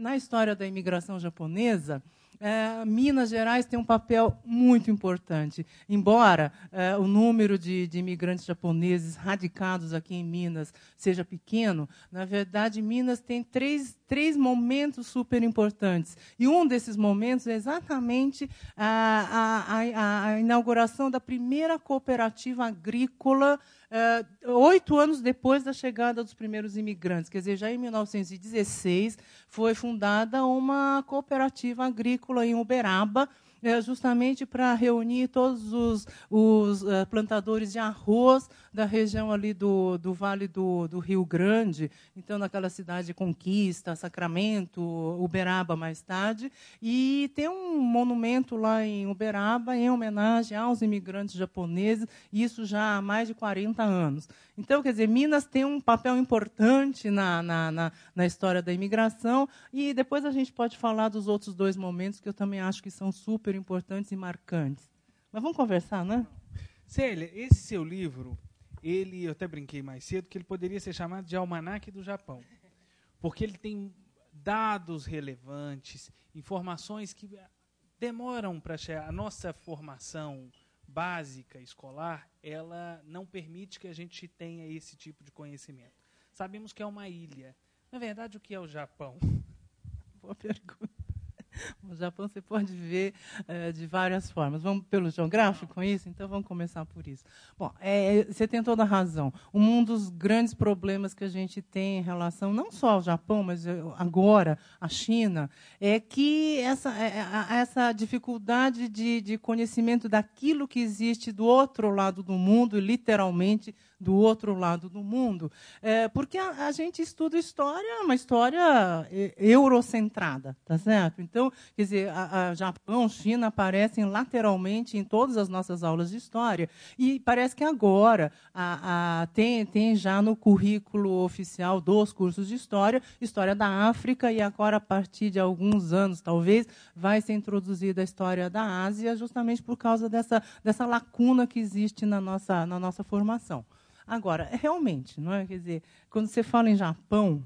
na história da imigração japonesa, é, Minas Gerais tem um papel muito importante. Embora é, o número de, de, imigrantes japoneses radicados aqui em Minas seja pequeno, na verdade, Minas tem três, três momentos super importantes. E um desses momentos é exatamente a, a, a, a inauguração da primeira cooperativa agrícola uh, oito anos depois da chegada dos primeiros imigrantes. Quer dizer, já em 1916 foi fundada uma cooperativa agrícola em Uberaba, é, justamente para reunir todos os, os uh, plantadores de arroz da região ali do, do Vale do, do Rio Grande, então naquela cidade Conquista, Sacramento, Uberaba mais tarde, e tem um monumento lá em Uberaba em homenagem aos imigrantes japoneses, isso já há mais de 40 anos. Então, quer dizer, Minas tem um papel importante na, na, na, na história da imigração. E depois a gente pode falar dos outros dois momentos que eu também acho que são super importantes e marcantes. Mas vamos conversar, né? Célia, esse seu livro, ele, eu até brinquei mais cedo, que ele poderia ser chamado de Almanaque do Japão. Porque ele tem dados relevantes, informações que demoram para chegar. A nossa formação básica escolar, ela não permite que a gente tenha esse tipo de conhecimento. Sabemos que é uma ilha. Na verdade, o que é o Japão? Boa pergunta. O Japão você pode ver é, de várias formas. Vamos pelo geográfico com isso? Então vamos começar por isso. Bom, é, você tem toda a razão. Um dos grandes problemas que a gente tem em relação não só ao Japão, mas eh, agora à China, é que essa, é, é, essa dificuldade de, de conhecimento daquilo que existe do outro lado do mundo, literalmente do outro lado do mundo. É, porque a, a, gente estuda história, é uma história eh, eurocentrada, tá certo? Então, Quer dizer, a, a Japão, China aparecem lateralmente em todas as nossas aulas de história. E parece que agora a, a, tem, tem já no currículo oficial dos cursos de história, história da África, e agora, a partir de alguns anos, talvez, vai ser introduzida a história da Ásia, justamente por causa dessa, dessa lacuna que existe na nossa, na nossa formação. Agora, realmente, não é? Quer dizer, quando você fala em Japão,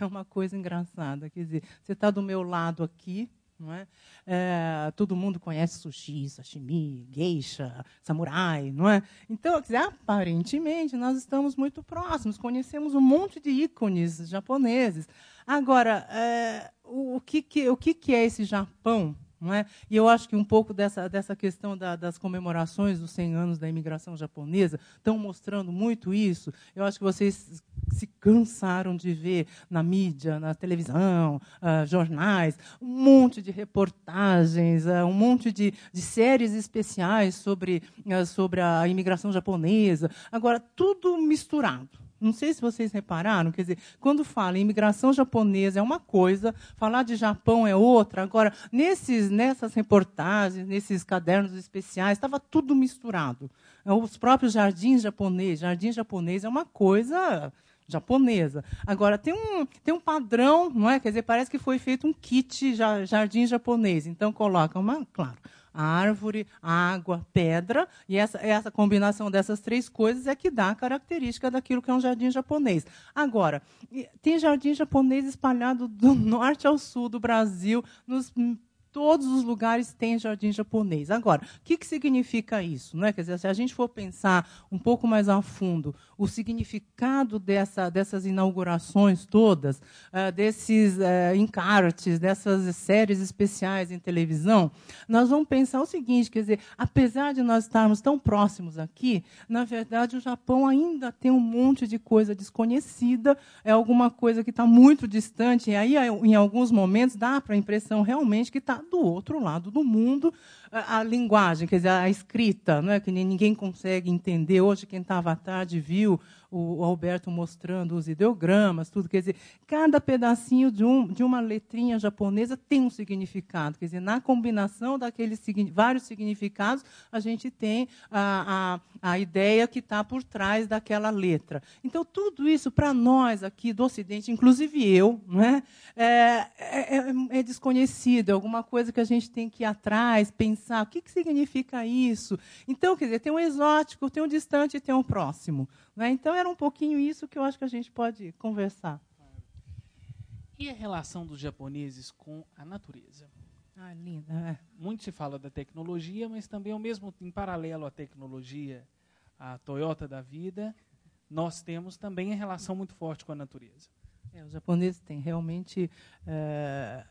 é uma coisa engraçada. Quer dizer, você está do meu lado aqui, não é? é todo mundo conhece sushi, sashimi, geisha, samurai, não é? Então, aparentemente, nós estamos muito próximos, conhecemos um monte de ícones japoneses. Agora, é, o, que, que, o que, que é esse Japão não é? E eu acho que um pouco dessa, dessa questão da, das comemorações dos 100 anos da imigração japonesa estão mostrando muito isso. Eu acho que vocês se cansaram de ver na mídia, na televisão, uh, jornais, um monte de reportagens, uh, um monte de, de, séries especiais sobre, uh, sobre a imigração japonesa. Agora, tudo misturado. Não sei se vocês repararam, quer dizer, quando fala em imigração japonesa é uma coisa, falar de Japão é outra. Agora, nesses, nessas reportagens, nesses cadernos especiais, estava tudo misturado. É, os próprios jardins japoneses, jardim japonês é uma coisa japonesa. Agora, tem um, tem um padrão, não é? Quer dizer, parece que foi feito um kit jardim japonês. Então, coloca uma, claro, árvore, água, pedra, e essa, essa combinação dessas três coisas é que dá a característica daquilo que é um jardim japonês. Agora, tem jardim japonês espalhado do norte ao sul do Brasil, nos todos os lugares têm jardim japonês. Agora, o que, que significa isso? é Quer dizer, se a gente for pensar um pouco mais a fundo o significado dessa, dessas inaugurações todas, uh, desses uh, encartes, dessas séries especiais em televisão, nós vamos pensar o seguinte: quer dizer, apesar de nós estarmos tão próximos aqui, na verdade o Japão ainda tem um monte de coisa desconhecida, é alguma coisa que está muito distante, e aí, em alguns momentos, dá para a impressão realmente que está do outro lado do mundo a, a linguagem, quer dizer, a escrita, não é que ninguém consegue entender. Hoje quem estava à tarde viu o, Alberto mostrando os ideogramas, tudo. Quer dizer, cada pedacinho de, um, de uma letrinha japonesa tem um significado. Quer dizer, na combinação daqueles vários significados, a gente tem a, a, a ideia que está por trás daquela letra. Então, tudo isso, para nós aqui do Ocidente, inclusive eu, né, é, é, é desconhecido, é alguma coisa que a gente tem que ir atrás, pensar o que, que significa isso. Então, quer dizer, tem um exótico, tem um distante e tem um próximo. Né? Então, era um pouquinho isso que eu acho que a gente pode conversar. E a relação dos japoneses com a natureza? Ah, linda. Né? Muito se fala da tecnologia, mas também, ao mesmo em paralelo à tecnologia, a Toyota da vida, nós temos também a relação muito forte com a natureza. É, os japoneses têm realmente é,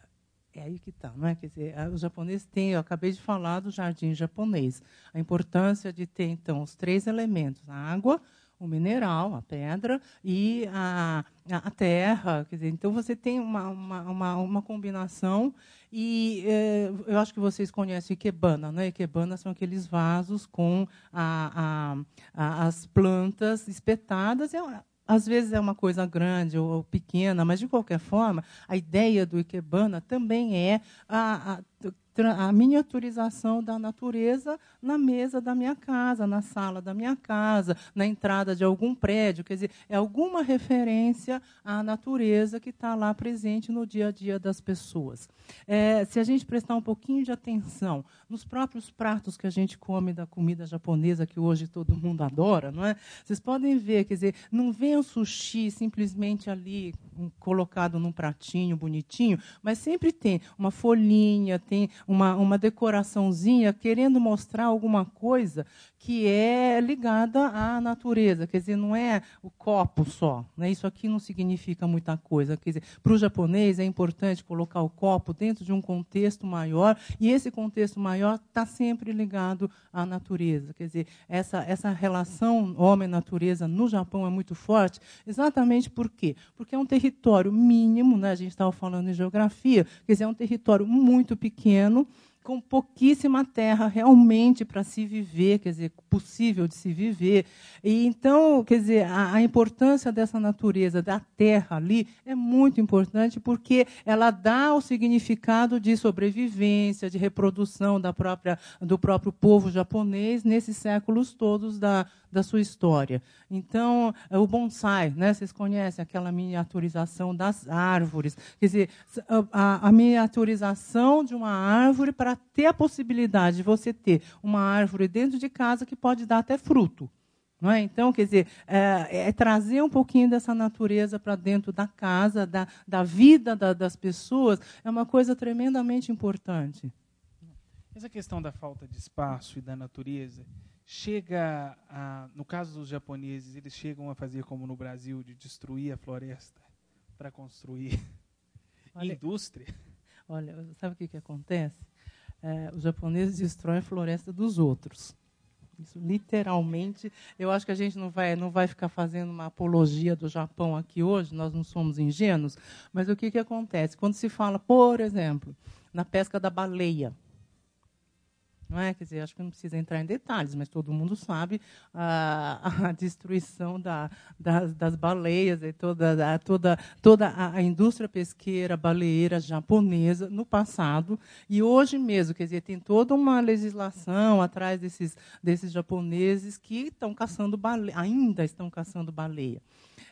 é aí que está, não é? Quer dizer, os japoneses têm, eu acabei de falar do jardim japonês, a importância de ter então os três elementos: a água, o mineral, a pedra e a, a terra. Quer dizer, então, você tem uma, uma, uma, uma combinação. E eh, eu acho que vocês conhecem Ikebana. Né? Ikebana são aqueles vasos com a, a, a, as plantas espetadas. E, é às vezes é uma coisa grande ou, ou pequena, mas de qualquer forma, a ideia do Ikebana também é a, a a miniaturização da natureza na mesa da minha casa, na sala da minha casa, na entrada de algum prédio. Quer dizer, é alguma referência à natureza que está lá presente no dia a dia das pessoas. É, se a gente prestar um pouquinho de atenção nos próprios pratos que a gente come da comida japonesa, que hoje todo mundo adora, não é? vocês podem ver, quer dizer, não vem o sushi simplesmente ali colocado num pratinho bonitinho, mas sempre tem uma folhinha, tem uma, uma decoraçãozinha querendo mostrar alguma coisa que é ligada à natureza, quer dizer, não é o copo só. Né? Isso aqui não significa muita coisa. Quer dizer, para o japonês é importante colocar o copo dentro de um contexto maior, e esse contexto maior está sempre ligado à natureza. Quer dizer, essa, essa relação homem-natureza no Japão é muito forte, exatamente por quê? Porque é um território mínimo, né? a gente estava falando em geografia, quer dizer, é um território muito pequeno com pouquíssima terra realmente para se viver, quer dizer, possível de se viver. E então, quer dizer, a, a, importância dessa natureza, da terra ali, é muito importante porque ela dá o significado de sobrevivência, de reprodução da própria do próprio povo japonês nesses séculos todos da da sua história. Então, é, o bonsai, né? vocês conhecem aquela miniaturização das árvores. Quer dizer, a, a miniaturização de uma árvore para ter a possibilidade de você ter uma árvore dentro de casa que pode dar até fruto. É? Então, quer dizer, é, é, trazer um pouquinho dessa natureza para dentro da casa, da, da vida da, das pessoas, é uma coisa tremendamente importante. Essa questão da falta de espaço e da natureza, chega a, no caso dos japoneses, eles chegam a fazer como no Brasil, de destruir a floresta para construir olha, indústria. Olha, sabe o que, que acontece? É, os japoneses destroem a floresta dos outros. Isso literalmente. Eu acho que a gente não vai, não vai ficar fazendo uma apologia do Japão aqui hoje, nós não somos ingênuos, mas o que, que acontece? Quando se fala, por exemplo, na pesca da baleia, não é? Quer dizer, acho que não precisa entrar em detalhes, mas todo mundo sabe a, a destruição da, das, das, baleias e toda, a, toda, toda a indústria pesqueira baleeira japonesa no passado. E hoje mesmo, quer dizer, tem toda uma legislação atrás desses, desses japoneses que estão caçando baleia, ainda estão caçando baleia.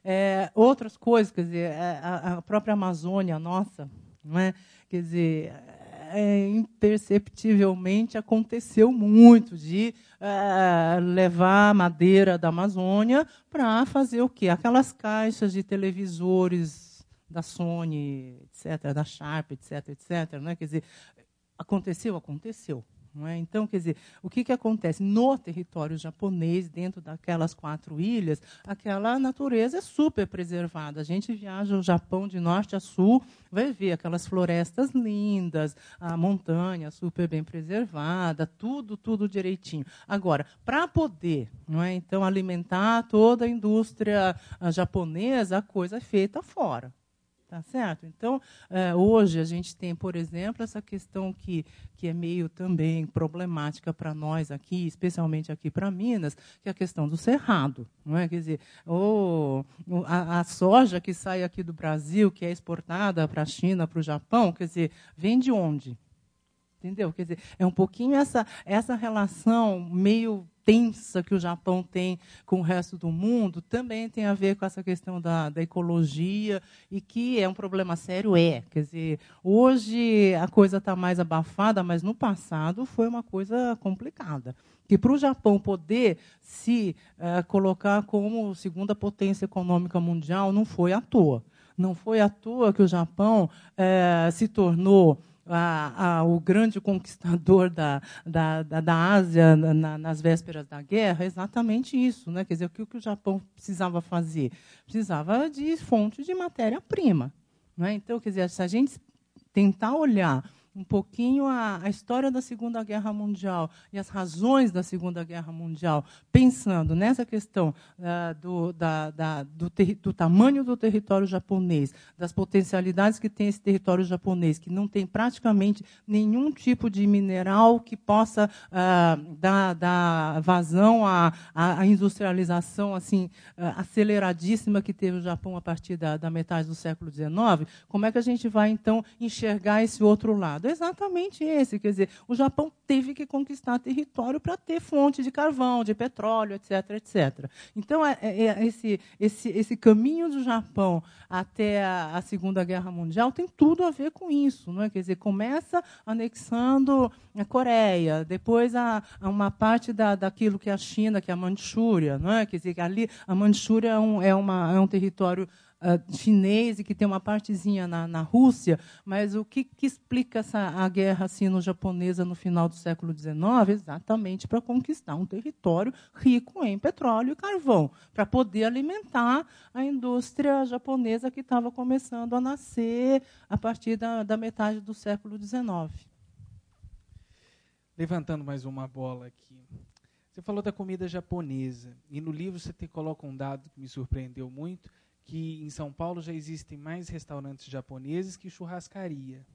É, outras coisas, quer dizer, é, a, a própria Amazônia nossa, não é? quer dizer, é, imperceptivelmente aconteceu muito de é, levar madeira da Amazônia para fazer o quê? Aquelas caixas de televisores da Sony, etc., da Sharp, etc., etc. Né? Quer dizer, aconteceu, aconteceu. É? Então, quer dizer, o que, que acontece? No território japonês, dentro daquelas quatro ilhas, aquela natureza é super preservada. A gente viaja o Japão de norte a sul, vai ver aquelas florestas lindas, a montanha super bem preservada, tudo, tudo direitinho. Agora, para poder é? então alimentar toda a indústria ah, japonesa, a coisa é feita fora. Tá certo? Então, é, hoje a gente tem, por exemplo, essa questão que, que é meio também problemática para nós aqui, especialmente aqui para Minas, que é a questão do cerrado. Não é? Quer dizer, oh, a, a soja que sai aqui do Brasil, que é exportada para a China, para o Japão, quer dizer, vem de onde? Entendeu? Quer dizer, é um pouquinho essa, essa relação meio tensa que o Japão tem com o resto do mundo também tem a ver com essa questão da, da, ecologia e que é um problema sério é quer dizer hoje a coisa está mais abafada mas no passado foi uma coisa complicada que para o Japão poder se eh, colocar como segunda potência econômica mundial não foi à toa não foi à toa que o Japão eh, se tornou a, a, o grande conquistador da, da, da, da Ásia na, nas vésperas da guerra, é exatamente isso. Né? Quer dizer, o que, o que o Japão precisava fazer? Precisava de fonte de matéria-prima. Né? Então, quer dizer, se a gente tentar olhar um pouquinho a, a história da Segunda Guerra Mundial e as razões da Segunda Guerra Mundial, pensando nessa questão ah, do, da, da, do, do tamanho do território japonês, das potencialidades que tem esse território japonês, que não tem praticamente nenhum tipo de mineral que possa ah, dar, dar vazão à, à industrialização assim ah, aceleradíssima que teve o Japão a partir da, da metade do século XIX, como é que a gente vai, então, enxergar esse outro lado? exatamente esse. Quer dizer, o Japão teve que conquistar território para ter fonte de carvão, de petróleo, etc. etc. Então, é, é, é, esse, esse, esse caminho do Japão até a, a, Segunda Guerra Mundial tem tudo a ver com isso. Não é? Quer dizer, começa anexando a Coreia, depois a, a uma parte da, daquilo que é a China, que é a Manchúria. Não é? Quer dizer, ali a Manchúria é um, é, uma, é um território ah, chinês e que tem uma partezinha na, na Rússia, mas o que, que explica essa, a guerra sino-japonesa no final do século XIX? Exatamente para conquistar um território rico em petróleo e carvão, para poder alimentar a indústria japonesa que estava começando a nascer a partir da, da metade do século XIX. Levantando mais uma bola aqui. Você falou da comida japonesa e no livro você te coloca um dado que me surpreendeu muito, que em São Paulo já existem mais restaurantes japoneses que churrascaria.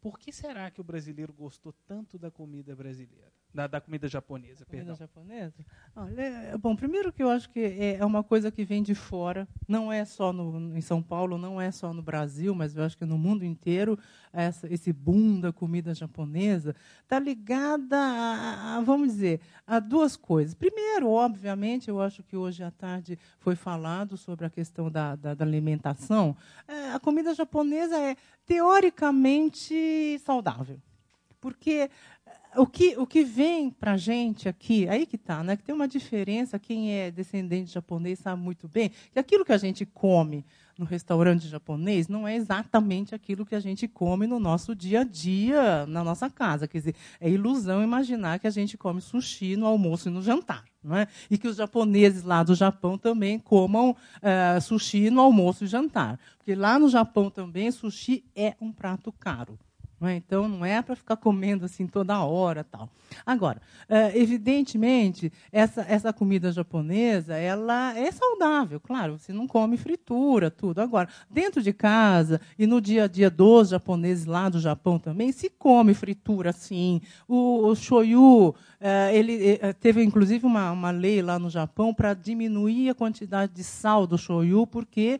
Por que será que o brasileiro gostou tanto da comida brasileira? da, da comida japonesa, comida japonesa? Olha, é, bom, primeiro que eu acho que é, é uma coisa que vem de fora, não é só no, em São Paulo, não é só no Brasil, mas eu acho que no mundo inteiro essa, esse boom da comida japonesa está ligada a, a, vamos dizer, a duas coisas. Primeiro, obviamente, eu acho que hoje à tarde foi falado sobre a questão da, da, da alimentação. É, a comida japonesa é teoricamente saudável porque o que, o que vem para a gente aqui, aí que está, né? que tem uma diferença, quem é descendente japonês sabe muito bem, que aquilo que a gente come no restaurante japonês não é exatamente aquilo que a gente come no nosso dia a dia, na nossa casa. Quer dizer, é ilusão imaginar que a gente come sushi no almoço e no jantar. Não é? E que os japoneses lá do Japão também comam uh, sushi no almoço e jantar. Porque lá no Japão também, sushi é um prato caro. Não é? Então, não é para ficar comendo assim toda hora. tal. Agora, eh, evidentemente, essa, essa comida japonesa ela é saudável, claro, você não come fritura, tudo. Agora, dentro de casa e no dia a dia dos japoneses lá do Japão também, se come fritura, sim. O, o shoyu, eh, ele eh, teve inclusive uma, uma lei lá no Japão para diminuir a quantidade de sal do shoyu, porque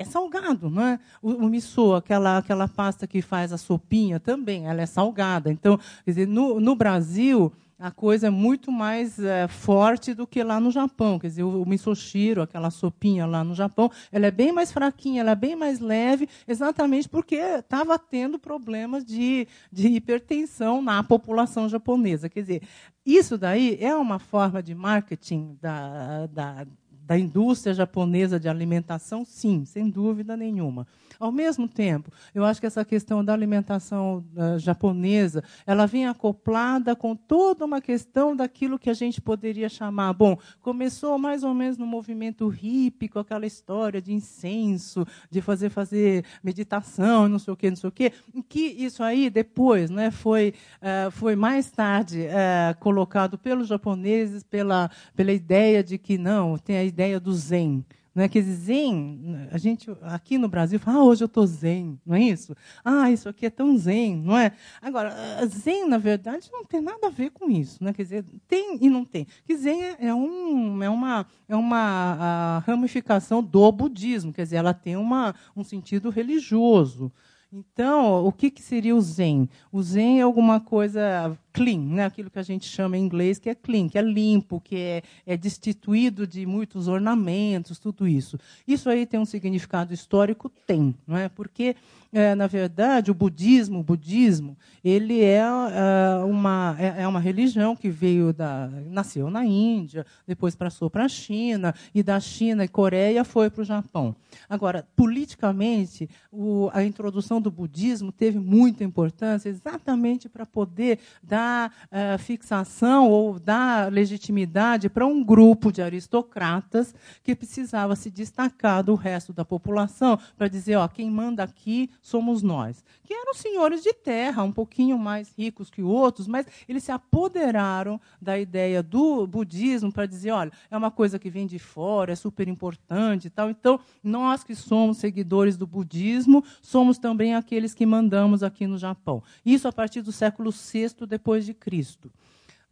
é salgado, não é? O, o miso, aquela, aquela pasta que faz a sopinha também, ela é salgada. Então, quer dizer, no, no Brasil, a coisa é muito mais é, forte do que lá no Japão. Quer dizer, o, o misoshiro, aquela sopinha lá no Japão, ela é bem mais fraquinha, ela é bem mais leve, exatamente porque estava tendo problemas de, de hipertensão na população japonesa. Quer dizer, isso daí é uma forma de marketing da, da, da indústria japonesa de alimentação? Sim, sem dúvida nenhuma. Ao mesmo tempo, eu acho que essa questão da alimentação uh, japonesa, ela vem acoplada com toda uma questão daquilo que a gente poderia chamar, bom, começou mais ou menos no movimento hippie, com aquela história de incenso, de fazer fazer meditação, não sei o quê, não sei o quê, que isso aí depois, né, foi uh, foi mais tarde uh, colocado pelos japoneses pela pela ideia de que não, tem a ideia do zen. Não é que zen, a gente aqui no Brasil fala, ah, hoje eu estou zen, não é isso? Ah, isso aqui é tão zen, não é? Agora, zen, na verdade, não tem nada a ver com isso, é? Quer dizer, tem e não tem. Que zen é, é um, é uma, é uma ramificação do budismo, quer dizer, ela tem uma, um sentido religioso. Então, o que, que seria o zen? O zen é alguma coisa clean, né? aquilo que a gente chama em inglês que é clean, que é limpo, que é, é destituído de muitos ornamentos, tudo isso. Isso aí tem um significado histórico? Tem, não é? porque, é, na verdade, o budismo, o budismo ele é, é uma, é, é, uma religião que veio da, nasceu na Índia, depois passou para a China, e da China e Coreia foi para o Japão. Agora, politicamente, o, a introdução do budismo teve muita importância exatamente para poder dar dá uh, eh, fixação ou dá legitimidade para um grupo de aristocratas que precisava se destacar do resto da população para dizer, ó, quem manda aqui somos nós. Que eram senhores de terra, um pouquinho mais ricos que outros, mas eles se apoderaram da ideia do budismo para dizer, olha, é uma coisa que vem de fora, é super importante tal. Então, nós que somos seguidores do budismo, somos também aqueles que mandamos aqui no Japão. Isso a partir do século VI depois depois de Cristo.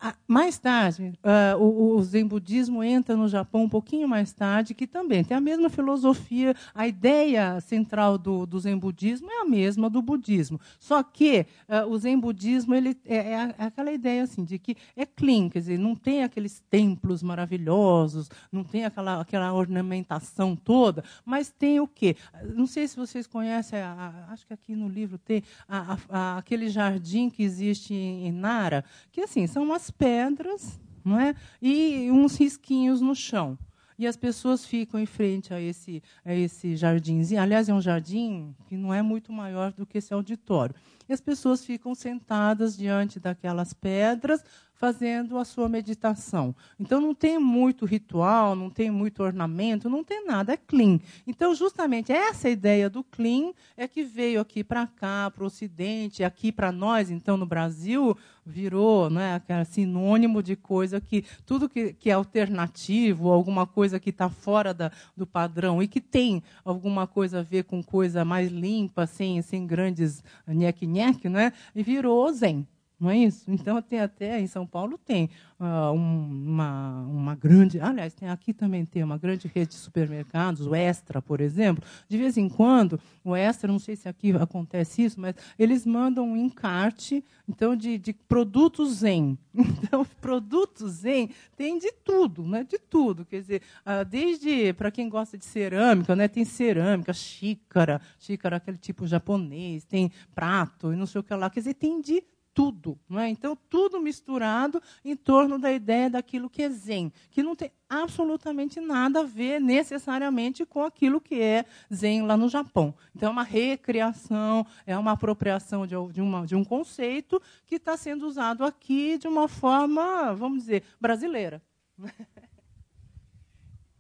Ah, mais tarde, uh, o, o Zen budismo entra no Japão um pouquinho mais tarde, que também tem a mesma filosofia, a ideia central do, do Zen budismo é a mesma do budismo. Só que uh, o Zen budismo ele é, é, é, aquela ideia assim de que é clean, quer dizer, não tem aqueles templos maravilhosos, não tem aquela, aquela ornamentação toda, mas tem o quê? Não sei se vocês conhecem, a, a, acho que aqui no livro tem a, aquele jardim que existe em, em Nara, que assim são umas pedras não é? e uns risquinhos no chão. E as pessoas ficam em frente a esse, a esse jardinzinho. Aliás, é um jardim que não é muito maior do que esse auditório. E as pessoas ficam sentadas diante daquelas pedras, fazendo a sua meditação. Então não tem muito ritual, não tem muito ornamento, não tem nada, é clean. Então justamente essa ideia do clean é que veio aqui para cá, para o ocidente, aqui para nós, então no Brasil, virou né, sinônimo de coisa que tudo que, que é alternativo, alguma coisa que está fora da, do padrão e que tem alguma coisa a ver com coisa mais limpa, sem, sem grandes nheque-nheque, né, e virou zen. Não é isso? Então, tem até em São Paulo tem uh, uma, uma grande. Aliás, tem, aqui também tem uma grande rede de supermercados, o Extra, por exemplo. De vez em quando, o Extra, não sei se aqui acontece isso, mas eles mandam um encarte então, de, de produtos Zen. Então, produtos Zen tem de tudo, né? de tudo. Quer dizer, uh, desde para quem gosta de cerâmica, né? tem cerâmica, xícara, xícara aquele tipo japonês, tem prato e não sei o que lá. Quer dizer, tem de tudo. Não é? Então, tudo misturado em torno da ideia daquilo que é zen, que não tem absolutamente nada a ver necessariamente com aquilo que é zen lá no Japão. Então, é uma recriação, é uma apropriação de, uma, de um conceito que está sendo usado aqui de uma forma, vamos dizer, brasileira.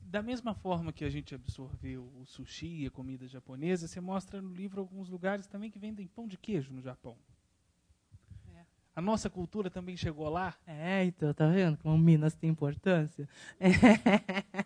Da mesma forma que a gente absorveu o sushi e a comida japonesa, você mostra no livro alguns lugares também que vendem pão de queijo no Japão. A nossa cultura também chegou lá? É, então, tá vendo como Minas tem importância?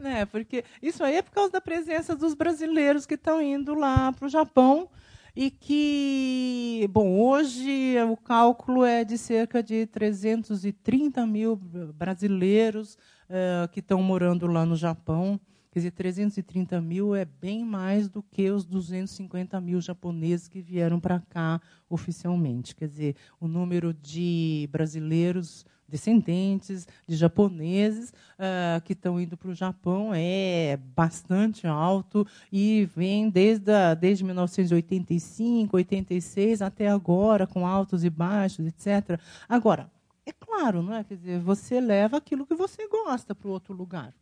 É. Né? Porque isso aí é por causa da presença dos brasileiros que estão indo lá para o Japão e que, bom, hoje o cálculo é de cerca de 330 mil brasileiros eh, que estão morando lá no Japão. Quer dizer, 330 mil é bem mais do que os 250 mil japoneses que vieram para cá oficialmente. Quer dizer, o número de brasileiros descendentes de japoneses uh, que estão indo para o Japão é bastante alto e vem desde, a, desde 1985, 86 até agora, com altos e baixos, etc. Agora, é claro, não é? Quer dizer, você leva aquilo que você gosta para o outro lugar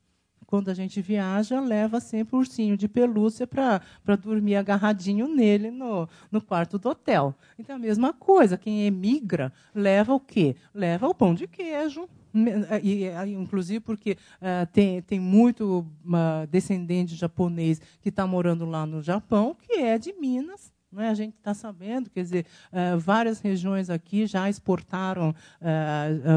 quando a gente viaja, leva sempre o ursinho de pelúcia para dormir agarradinho nele no, no quarto do hotel. Então, é a mesma coisa, quem emigra leva o quê? Leva o pão de queijo, é, e, é, inclusive porque uh, tem, tem muito uh, descendente japonês que está morando lá no Japão, que é de Minas. Não é? A gente está sabendo, quer dizer, uh, várias regiões aqui já exportaram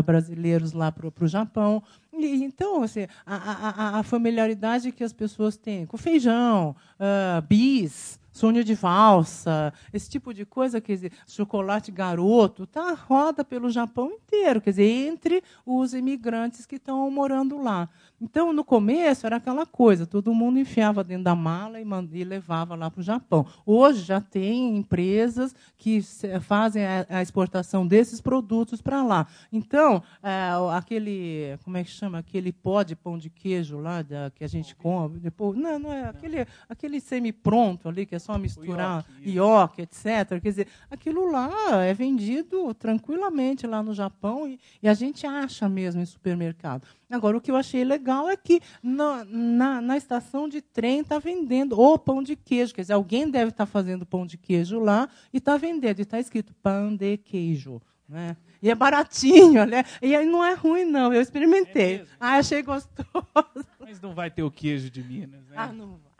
brasileiros lá para o Japão. E, então, assim, a, a, a, familiaridade que as pessoas têm com feijão, uh, bis, sonho de valsa, esse tipo de coisa, quer dizer, chocolate garoto, tá roda pelo Japão inteiro, quer dizer, entre os imigrantes que estão morando lá. Então, no começo era aquela coisa, todo mundo enfiava dentro da mala e, e levava lá para o Japão. Hoje já tem empresas que fazem a, a exportação desses produtos para lá. Então, é, aquele, como é que chama? chama? Aquele pó de pão de queijo lá da, que a gente come. Depois, não, não é. Aquele, não. aquele semi-pronto ali, que é só misturar ioki, etc. Quer dizer, aquilo lá é vendido tranquilamente lá no Japão e, e, a gente acha mesmo em supermercado. Agora, o que eu achei legal é que na, na, na estação de trem está vendendo o pão de queijo. Quer dizer, alguém deve estar tá fazendo pão de queijo lá e está vendendo. E está escrito pão de queijo. Né? E é baratinho, né? E aí não é ruim, não. Eu experimentei. É ah, achei gostoso. Mas não vai ter o queijo de Minas, né? Ah, não vai.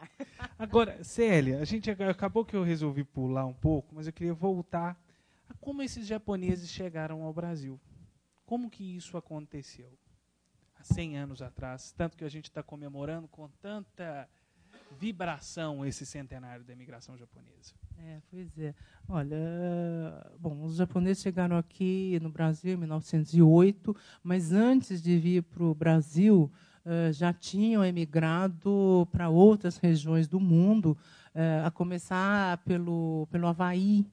Agora, Célia, a gente acabou que eu resolvi pular um pouco, mas eu queria voltar a como esses japoneses chegaram ao Brasil. Como que isso aconteceu? Há 100 anos atrás, tanto que a gente está comemorando com tanta vibração esse centenário da imigração japonesa. É, pois é. Olha, bom, os japoneses chegaram aqui no Brasil em 1908, mas antes de vir para o Brasil, eh, já tinham emigrado para outras regiões do mundo, eh, a começar pelo, pelo Havaí,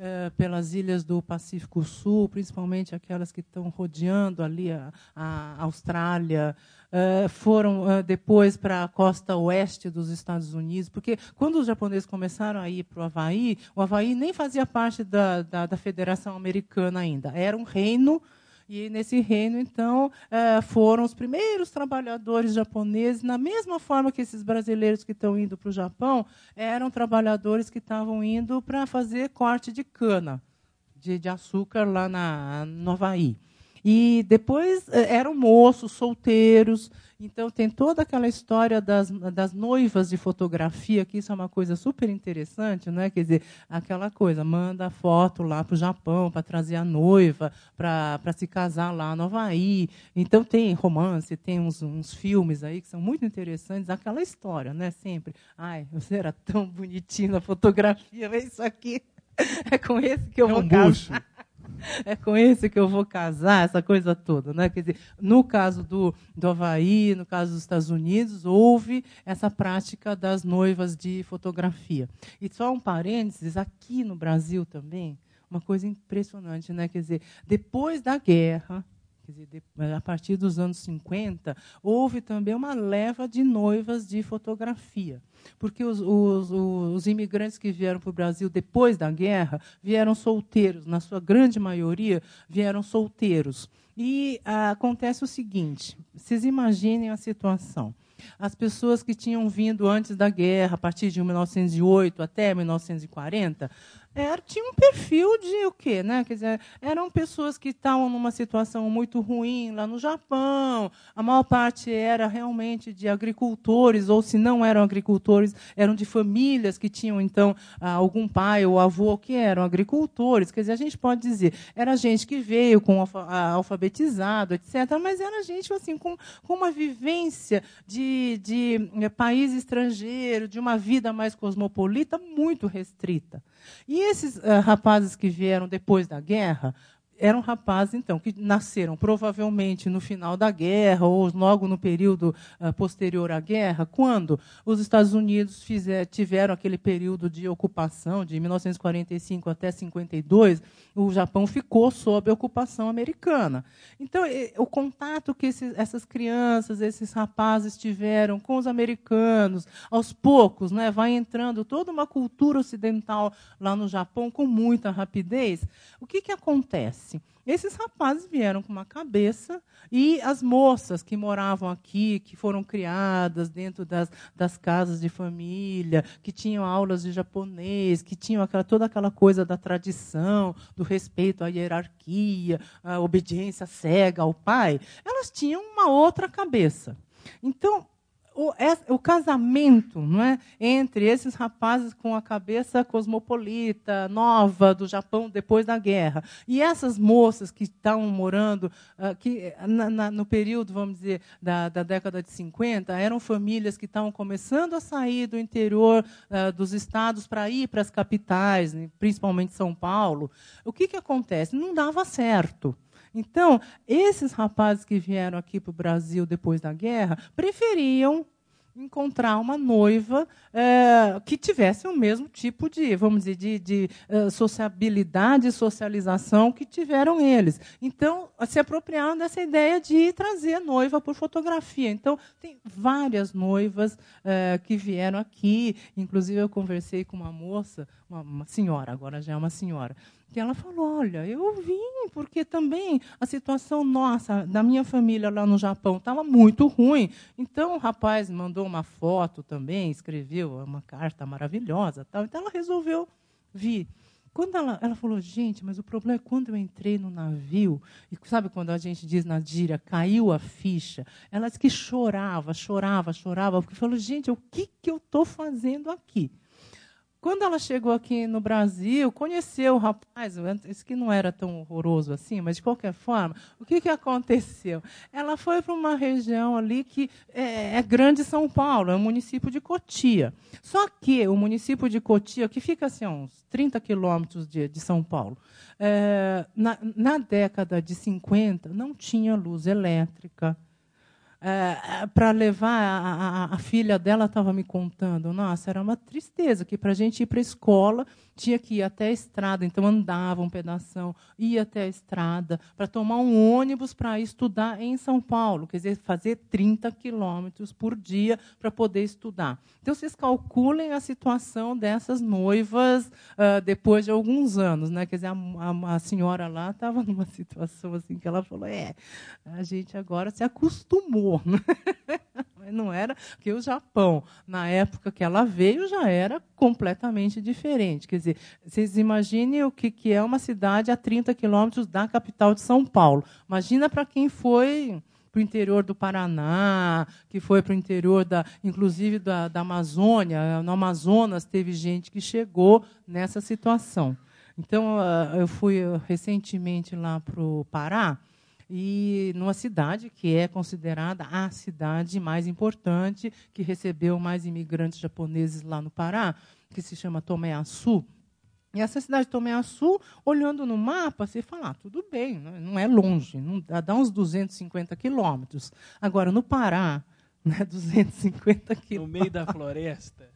eh, pelas ilhas do Pacífico Sul, principalmente aquelas que estão rodeando ali a, a Austrália, eh, foram eh, depois para a costa oeste dos Estados Unidos, porque quando os japoneses começaram a ir para o Havaí, o Havaí nem fazia parte da, da, da Federação Americana ainda, era um reino e nesse reino, então, eh, foram os primeiros trabalhadores japoneses, na mesma forma que esses brasileiros que estão indo para o Japão, eram trabalhadores que estavam indo para fazer corte de cana, de, de açúcar lá na, no Havaí. E depois eh, eram moços, solteiros, então, tem toda aquela história das, das noivas de fotografia, que isso é uma coisa super interessante, né? quer dizer, aquela coisa, manda foto lá para o Japão para trazer a noiva, para se casar lá no Havaí. Então, tem romance, tem uns, uns filmes aí que são muito interessantes, aquela história, né? sempre. Ai, você era tão bonitinho na fotografia, vê isso aqui. É com esse que eu é vou um casar. Bucho é com esse que eu vou casar, essa coisa toda. Né? Quer dizer, no caso do, do Havaí, no caso dos Estados Unidos, houve essa prática das noivas de fotografia. E só um parênteses, aqui no Brasil também, uma coisa impressionante, né? Quer dizer, depois da guerra, Quer dizer, eh, a partir dos anos 50, houve também uma leva de noivas de fotografia. Porque os, os, os imigrantes que vieram para o Brasil depois da guerra vieram solteiros, na sua grande maioria, vieram solteiros. E ah, acontece o seguinte: vocês imaginem a situação. As pessoas que tinham vindo antes da guerra, a partir de 1908 até 1940, era, tinha um perfil de o quê? Né? Quer dizer, eram pessoas que estavam numa situação muito ruim lá no Japão, a maior parte era realmente de agricultores, ou se não eram agricultores, eram de famílias que tinham, então, ah, algum pai ou avô que eram agricultores. Quer dizer, a gente pode dizer, era gente que veio com ah, alfabetizado, etc., mas era gente assim, com, com uma vivência de, de eh, país estrangeiro, de uma vida mais cosmopolita muito restrita. E esses uh, rapazes que vieram depois da guerra, eram rapazes, então, que nasceram provavelmente no final da guerra ou logo no período uh, posterior à guerra, quando os Estados Unidos fizer, tiveram aquele período de ocupação de 1945 até 52, o Japão ficou sob a ocupação americana. Então, e, o contato que esses, essas crianças, esses rapazes tiveram com os americanos, aos poucos, né, vai entrando toda uma cultura ocidental lá no Japão com muita rapidez. O que, que acontece? Esses rapazes vieram com uma cabeça e as moças que moravam aqui, que foram criadas dentro das, das casas de família, que tinham aulas de japonês, que tinham aquela, toda aquela coisa da tradição, do respeito à hierarquia, à obediência cega ao pai, elas tinham uma outra cabeça. Então, o, é, o casamento não é, entre esses rapazes com a cabeça cosmopolita, nova, do Japão depois da guerra, e essas moças que estão morando ah, que na, na, no período, vamos dizer, da, da, década de 50, eram famílias que estavam começando a sair do interior ah, dos estados para ir para as capitais, né? principalmente São Paulo. O que, que acontece? Não dava certo. Então, esses rapazes que vieram aqui para o Brasil depois da guerra preferiam encontrar uma noiva é, que tivesse o mesmo tipo de, vamos dizer, de, de é, sociabilidade e socialização que tiveram eles. Então, se apropriaram dessa ideia de trazer noiva por fotografia. Então, tem várias noivas é, que vieram aqui. Inclusive, eu conversei com uma moça, uma, uma senhora, agora já é uma senhora, que ela falou: Olha, eu vim porque também a situação nossa, da minha família lá no Japão, estava muito ruim. Então o rapaz mandou uma foto também, escreveu uma carta maravilhosa. Tal. Então ela resolveu vir. Quando ela, ela falou, gente, mas o problema é quando eu entrei no navio, e sabe quando a gente diz na caiu a ficha? Ela disse que chorava, chorava, chorava, porque falou, gente, o que, que eu estou fazendo aqui? Quando ela chegou aqui no Brasil, conheceu o rapaz, isso que não era tão horroroso assim, mas de qualquer forma, o que, que aconteceu? Ela foi para uma região ali que é, é grande São Paulo, é o município de Cotia. Só que o município de Cotia, que fica assim, a uns 30 quilômetros de, de São Paulo, é, na, na década de 50 não tinha luz elétrica é, é para levar a, a, a, filha dela estava me contando nossa era uma tristeza que para a gente ir para a escola tinha que ir até a estrada, então andava um pedação, ia até a estrada para tomar um ônibus para estudar em São Paulo, quer dizer, fazer 30 quilômetros por dia para poder estudar. Então, vocês calculem a situação dessas noivas uh, depois de alguns anos. Né? Quer dizer, a, a, a senhora lá estava numa situação assim que ela falou: é, a gente agora se acostumou. Né? não era que o Japão, na época que ela veio, já era completamente diferente. Quer dizer, vocês imaginem o que, que é uma cidade a 30 quilômetros da capital de São Paulo. Imagina para quem foi para o interior do Paraná, que foi para o interior da, inclusive da, da Amazônia. No Amazonas teve gente que chegou nessa situação. Então, ah, eu fui recentemente lá para o Pará e numa cidade que é considerada a cidade mais importante, que recebeu mais imigrantes japoneses lá no Pará, que se chama Tomeaçu. E essa cidade de Tomeaçu, olhando no mapa, você fala, ah, tudo bem, né? não é longe, não dá, dá uns 250 quilômetros. Agora, no Pará, né, 250 quilômetros. No meio da floresta.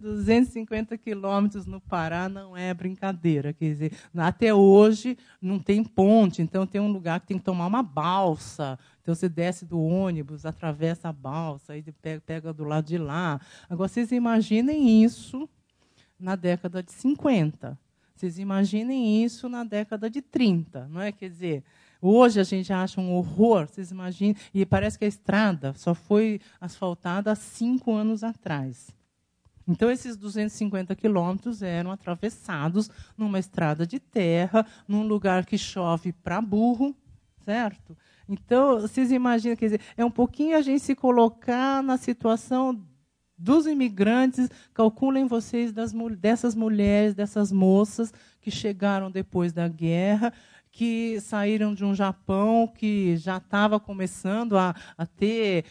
250 quilômetros no Pará não é brincadeira. Quer dizer, até hoje não tem ponte, então tem um lugar que tem que tomar uma balsa. Então você desce do ônibus, atravessa a balsa, e pega, pega do lado de lá. Agora, vocês imaginem isso na década de 50. Vocês imaginem isso na década de 30, não é? Quer dizer, hoje a gente acha um horror, vocês imaginem. E parece que a estrada só foi asfaltada há cinco anos atrás. Então, esses 250 quilômetros eram atravessados numa estrada de terra, num lugar que chove para burro, certo? Então, vocês imaginam, quer dizer, é um pouquinho a gente se colocar na situação dos imigrantes, calculem vocês das, dessas mulheres, dessas moças que chegaram depois da guerra, que saíram de um Japão que já estava começando a, a ter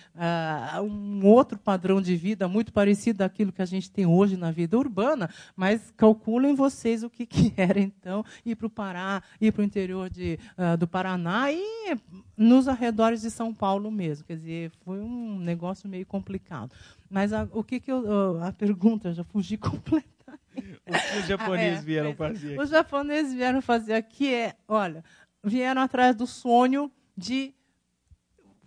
uh, um outro padrão de vida muito parecido daquilo que a gente tem hoje na vida urbana, mas calculem vocês o que, que era então ir para o Pará, ir para o interior de, uh, do Paraná e nos arredores de São Paulo mesmo. Quer dizer, foi um negócio meio complicado. Mas a, o que, que eu, ah, a pergunta, já fugi completamente. O que os ah, é. japoneses vieram fazer? Aqui? Os japoneses vieram fazer aqui é, olha, vieram atrás do sonho de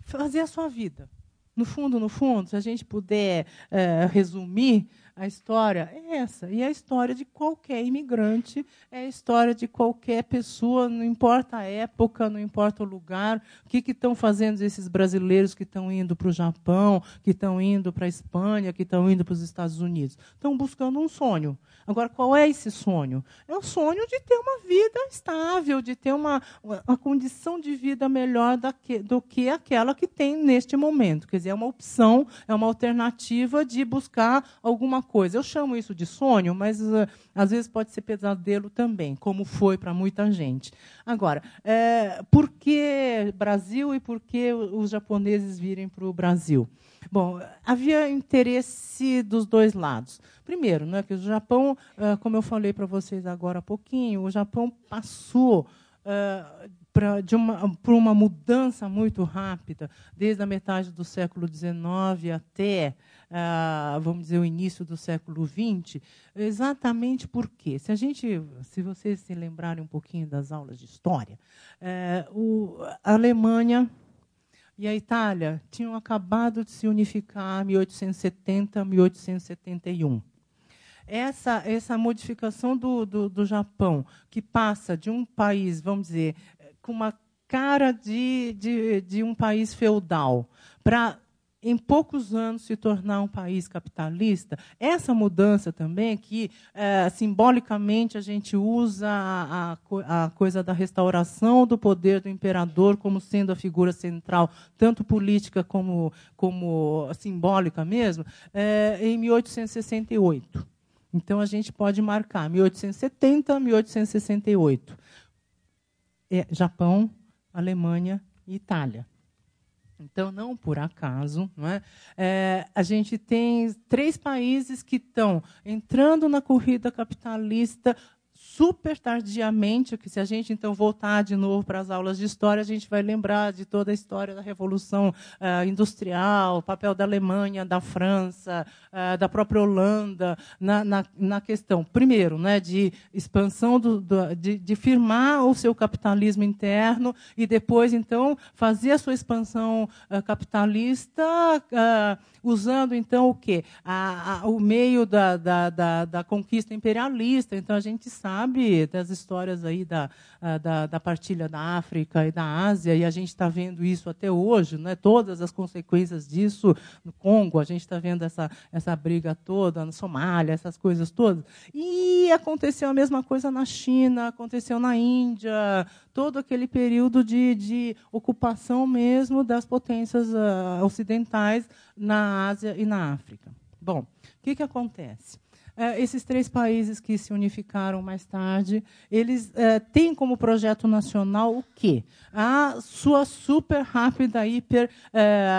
fazer a sua vida. No fundo, no fundo, se a gente puder é, resumir, a história é essa. E a história de qualquer imigrante, é a história de qualquer pessoa, não importa a época, não importa o lugar. O que estão fazendo esses brasileiros que estão indo para o Japão, que estão indo para a Espanha, que estão indo para os Estados Unidos? Estão buscando um sonho. Agora, qual é esse sonho? É o sonho de ter uma vida estável, de ter uma, uma condição de vida melhor que, do que aquela que tem neste momento. Quer dizer, é uma opção, é uma alternativa de buscar alguma coisa. Eu chamo isso de sonho, mas uh, às vezes pode ser pesadelo também, como foi para muita gente. Agora, é, por que Brasil e por que os japoneses virem para o Brasil? Bom, havia interesse dos dois lados. Primeiro, né, que o Japão, uh, como eu falei para vocês agora há pouquinho, o Japão passou uh, de uma, por uma mudança muito rápida, desde a metade do século XIX até vamos dizer, o início do século XX, exatamente porque, se a gente, se vocês se lembrarem um pouquinho das aulas de história, é, o, a Alemanha e a Itália tinham acabado de se unificar 1870, 1871 essa, essa modificação do, do, do, Japão, que passa de um país, vamos dizer, com uma cara de, de, de um país feudal, para em poucos anos se tornar um país capitalista. Essa mudança também, que é, simbolicamente a gente usa a, a, coisa da restauração do poder do imperador como sendo a figura central, tanto política como, como simbólica mesmo, é, em 1868. Então a gente pode marcar 1870, 1868. É, Japão, Alemanha e Itália. Então, não por acaso, não é? é? a gente tem três países que estão entrando na corrida capitalista super tardiamente, que se a gente então voltar de novo para as aulas de história, a gente vai lembrar de toda a história da Revolução uh, Industrial, o papel da Alemanha, da França, uh, da própria Holanda, na, na, na, questão, primeiro, né, de expansão, do, do, de, de firmar o seu capitalismo interno e depois, então, fazer a sua expansão uh, capitalista usando, então, o quê? A, a, o meio da, da, da, da conquista imperialista. Então, a gente sabe sabe das histórias aí da, ah, da, da partilha da África e da Ásia, e a gente está vendo isso até hoje, né? todas as consequências disso no Congo, a gente está vendo essa, essa briga toda, na Somália, essas coisas todas. E aconteceu a mesma coisa na China, aconteceu na Índia, todo aquele período de, de ocupação mesmo das potências uh, ocidentais na Ásia e na África. Bom, o que, que acontece? É, esses três países que se unificaram mais tarde, eles é, têm como projeto nacional o quê? A sua super rápida hiper é,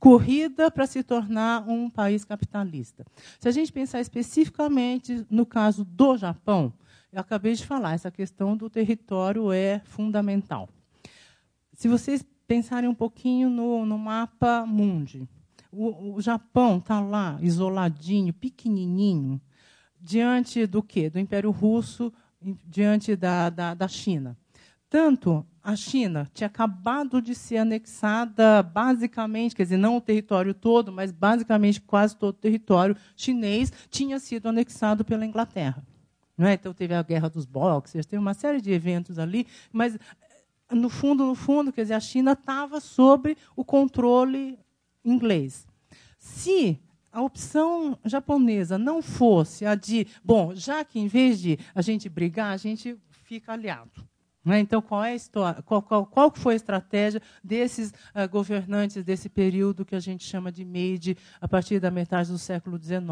corrida para se tornar um país capitalista. Se a gente pensar especificamente no caso do Japão, eu acabei de falar, essa questão do território é fundamental. Se vocês pensarem um pouquinho no, no mapa mundi, o, o Japão está lá, isoladinho, pequenininho, diante do quê? Do Império Russo, diante da, da, da China. Tanto a China tinha acabado de ser anexada, basicamente, quer dizer, não o território todo, mas basicamente quase todo o território chinês tinha sido anexado pela Inglaterra. É? Então teve a guerra dos boxers, teve uma série de eventos ali, mas eh, no fundo, no fundo, quer dizer, a China estava sob o controle inglês. Se a opção japonesa não fosse a de, bom, já que em vez de a gente brigar, a gente fica aliado. Né? Então, qual, é a história, qual, qual, qual foi a estratégia desses uh, governantes desse período que a gente chama de Meiji, a partir da metade do século XIX?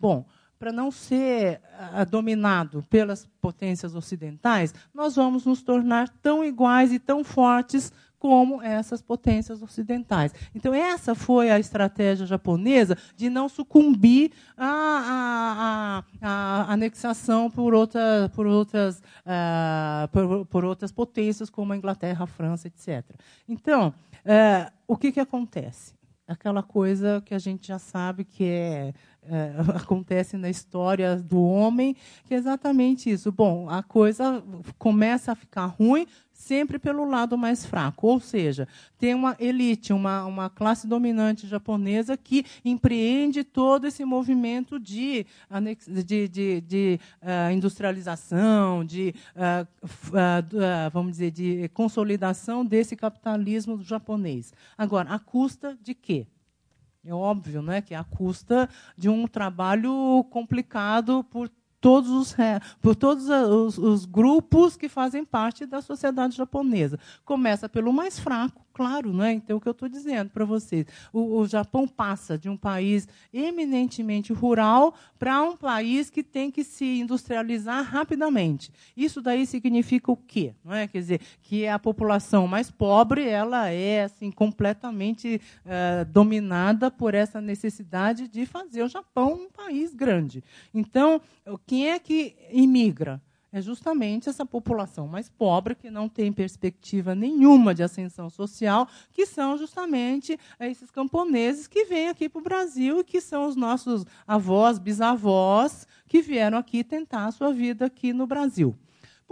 Bom, para não ser uh, dominado pelas potências ocidentais, nós vamos nos tornar tão iguais e tão fortes como essas potências ocidentais. Então, essa foi a estratégia japonesa de não sucumbir à, à, à, à anexação por, outra, por, outras, uh, por, por, outras potências, como a Inglaterra, a França, etc. Então, uh, o que, que acontece? Aquela coisa que a gente já sabe que é é, acontece na história do homem, que é exatamente isso. Bom, a coisa começa a ficar ruim, sempre pelo lado mais fraco. Ou seja, tem uma elite, uma, uma classe dominante japonesa que empreende todo esse movimento de, de, de, de uh, industrialização, de, uh, uh, vamos dizer, de consolidação desse capitalismo japonês. Agora, à custa de quê? É óbvio né, que é à custa de um trabalho complicado por todos os, por todos os, os grupos que fazem parte da sociedade japonesa. Começa pelo mais fraco, Claro, não é? Então, o que eu estou dizendo para vocês? O, o, Japão passa de um país eminentemente rural para um país que tem que se industrializar rapidamente. Isso daí significa o quê? Não é? Quer dizer, que a população mais pobre ela é assim, completamente eh, dominada por essa necessidade de fazer o Japão um país grande. Então, quem é que imigra? é justamente essa população mais pobre, que não tem perspectiva nenhuma de ascensão social, que são justamente é, esses camponeses que vêm aqui para o Brasil e que são os nossos avós, bisavós, que vieram aqui tentar a sua vida aqui no Brasil.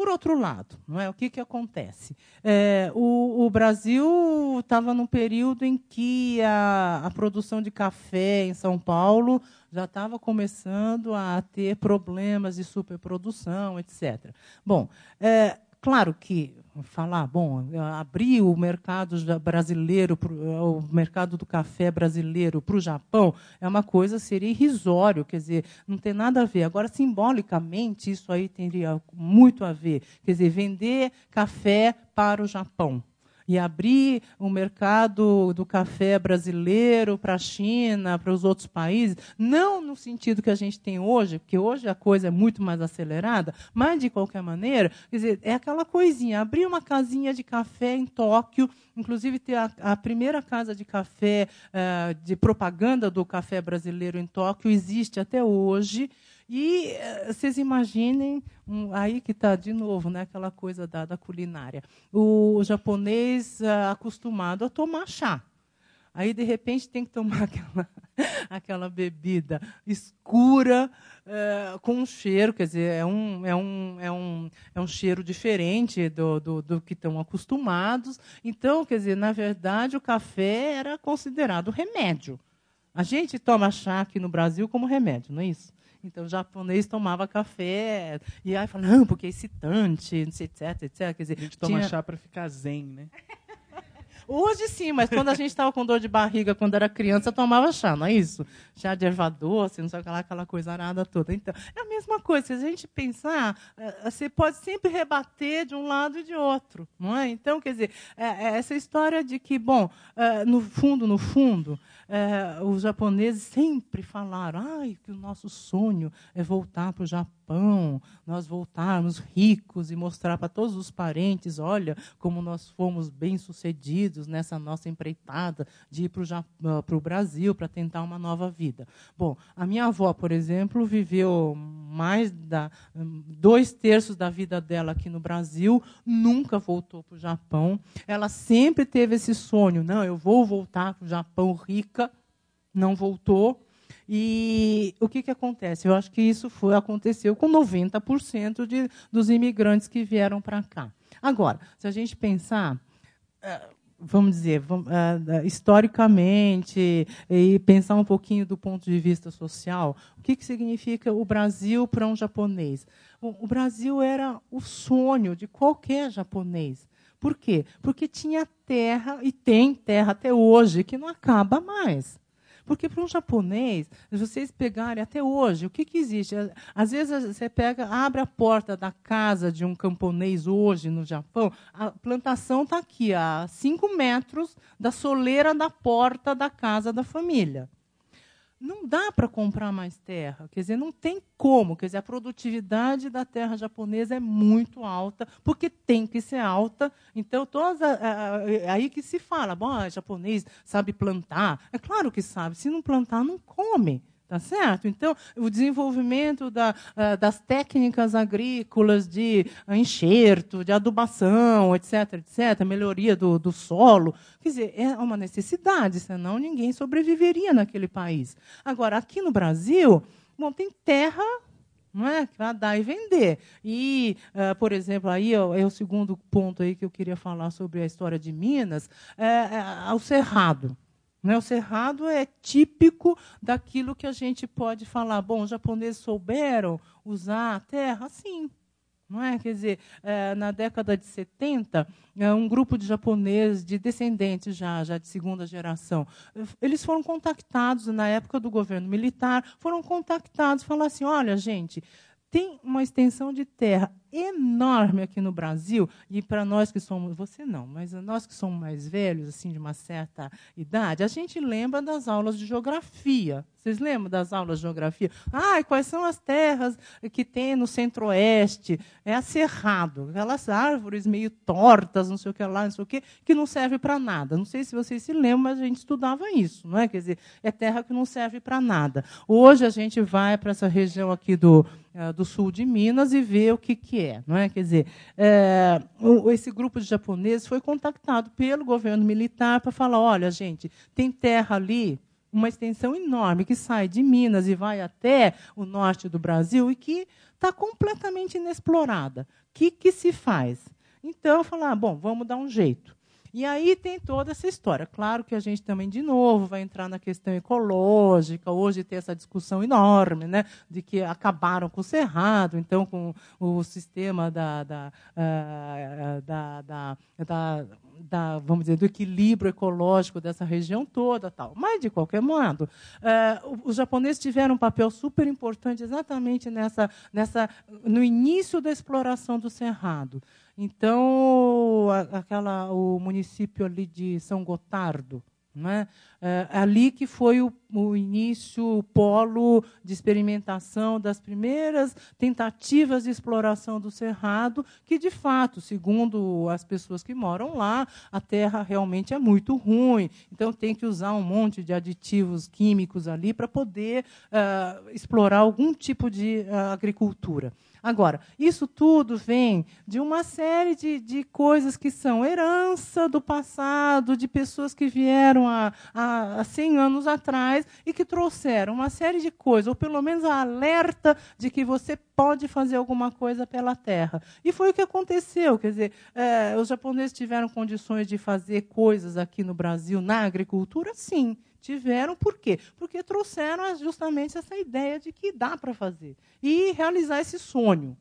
Por outro lado, não é? o que, que acontece? É, o, o, Brasil estava num período em que a, a produção de café em São Paulo já estava começando a ter problemas de superprodução, etc. Bom, é, claro que falar, bom, abrir o mercado brasileiro, é, o mercado do café brasileiro para o Japão, é uma coisa, seria irrisório, quer dizer, não tem nada a ver. Agora, simbolicamente, isso aí teria muito a ver. Quer dizer, vender café para o Japão e abrir o um mercado do café brasileiro para a China, para os outros países, não no sentido que a gente tem hoje, porque hoje a coisa é muito mais acelerada, mas de qualquer maneira, quer dizer, é aquela coisinha, abrir uma casinha de café em Tóquio, inclusive ter a, a primeira casa de café eh, de propaganda do café brasileiro em Tóquio existe até hoje. E eh, vocês imaginem, um, aí que está de novo né, aquela coisa da, da culinária. O japonês uh, acostumado a tomar chá. Aí, de repente, tem que tomar aquela, aquela bebida escura, uh, com um cheiro, quer dizer, é um, é um, é um, é um cheiro diferente do, do, do que estão acostumados. Então, quer dizer, na verdade, o café era considerado remédio. A gente toma chá aqui no Brasil como remédio, não é isso? Então, o japonês tomava café, e aí falava, não, porque é excitante, não sei, etc, etc. Quer dizer, a gente tinha... toma chá para ficar zen, né? Hoje sim, mas quando a gente estava com dor de barriga, quando era criança, tomava chá, não é isso? Chá de erva doce, não sei aquela, aquela coisa arada toda. Então, é a mesma coisa. Se a gente pensar, eh, eh, você pode sempre rebater de um lado e de outro, não é? Então, quer dizer, é, é essa história de que, bom, eh, no fundo, no fundo, é, os japoneses sempre falaram Ai, que o nosso sonho é voltar para o Japão, nós voltarmos ricos e mostrar para todos os parentes, olha como nós fomos bem-sucedidos nessa nossa empreitada de ir ah, para o Brasil para tentar uma nova vida. Bom, a minha avó, por exemplo, viveu mais da dois terços da vida dela aqui no Brasil, nunca voltou para o Japão. Ela sempre teve esse sonho, não, eu vou voltar para o Japão rica não voltou. E o que, que acontece? Eu acho que isso foi, aconteceu com 90% de, dos imigrantes que vieram para cá. Agora, se a gente pensar, eh, vamos dizer, eh, historicamente, e pensar um pouquinho do ponto de vista social, o que, que significa o Brasil para um japonês? o Brasil era o sonho de qualquer japonês. Por quê? Porque tinha terra, e tem terra até hoje, que não acaba mais. Porque para um japonês, vocês pegarem até hoje, o que, que existe? Às vezes você pega, abre a porta da casa de um camponês hoje no Japão, a plantação está aqui, a 5 metros da soleira da porta da casa da família não dá para comprar mais terra, quer dizer, não tem como, quer dizer, a produtividade da terra japonesa é muito alta, porque tem que ser alta. Então, todas é aí que se fala, bom, ah, japonês sabe plantar. É claro que sabe, se não plantar não come. Tá certo? Então, o desenvolvimento da, ah, das técnicas agrícolas de ah, enxerto, de adubação, etc., etc., melhoria do, do solo, quer dizer, é uma necessidade, senão ninguém sobreviveria naquele país. Agora, aqui no Brasil, bom, tem terra não é? Para dar e vender. E, ah, por exemplo, aí é, é o segundo ponto aí que eu queria falar sobre a história de Minas, é, é, é o cerrado. Né? O cerrado é típico daquilo que a gente pode falar. Bom, os japoneses souberam usar a terra? Sim. Não é? Quer dizer, é, na década de 70, é, um grupo de japoneses, de descendentes já, já de segunda geração, eles foram contactados na época do governo militar, foram contactados, falaram assim, olha, gente, tem uma extensão de terra enorme aqui no Brasil, e para nós que somos, você não, mas nós que somos mais velhos, assim, de uma certa idade, a gente lembra das aulas de geografia. Vocês lembram das aulas de geografia? Ah, quais são as terras que tem no centro-oeste? É acerrado, aquelas árvores meio tortas, não sei o que lá, não sei o que, que não serve para nada. Não sei se vocês se lembram, mas a gente estudava isso, não é? Quer dizer, é terra que não serve para nada. Hoje a gente vai para essa região aqui do, eh, do sul de Minas e vê o que, que é, não é? Quer dizer, é, esse grupo de japoneses foi contactado pelo governo militar para falar, olha, gente, tem terra ali, uma extensão enorme que sai de Minas e vai até o norte do Brasil e que está completamente inexplorada. O que, que se faz? Então, falar, ah, bom, vamos dar um jeito. E aí tem toda essa história. Claro que a gente também, de novo, vai entrar na questão ecológica. Hoje tem essa discussão enorme né, de que acabaram com o cerrado, então com o sistema da, da, eh, da, da, da da, vamos dizer, do equilíbrio ecológico dessa região toda. tal. Mas, de qualquer modo, eh, os japoneses tiveram um papel super importante exatamente nessa, nessa, no início da exploração do Cerrado. Então, aquela, o município ali de São Gotardo, né? É, ali que foi o, o, início, o polo de experimentação das primeiras tentativas de exploração do cerrado, que de fato, segundo as pessoas que moram lá, a terra realmente é muito ruim. Então tem que usar um monte de aditivos químicos ali para poder uh, explorar algum tipo de uh, agricultura. Agora, isso tudo vem de uma série de, de coisas que são herança do passado, de pessoas que vieram há, há 100 anos atrás e que trouxeram uma série de coisas, ou pelo menos a alerta de que você pode fazer alguma coisa pela terra. E foi o que aconteceu. Quer dizer, é, os japoneses tiveram condições de fazer coisas aqui no Brasil na agricultura? Sim. Tiveram por quê? Porque trouxeram justamente essa ideia de que dá para fazer e realizar esse sonho.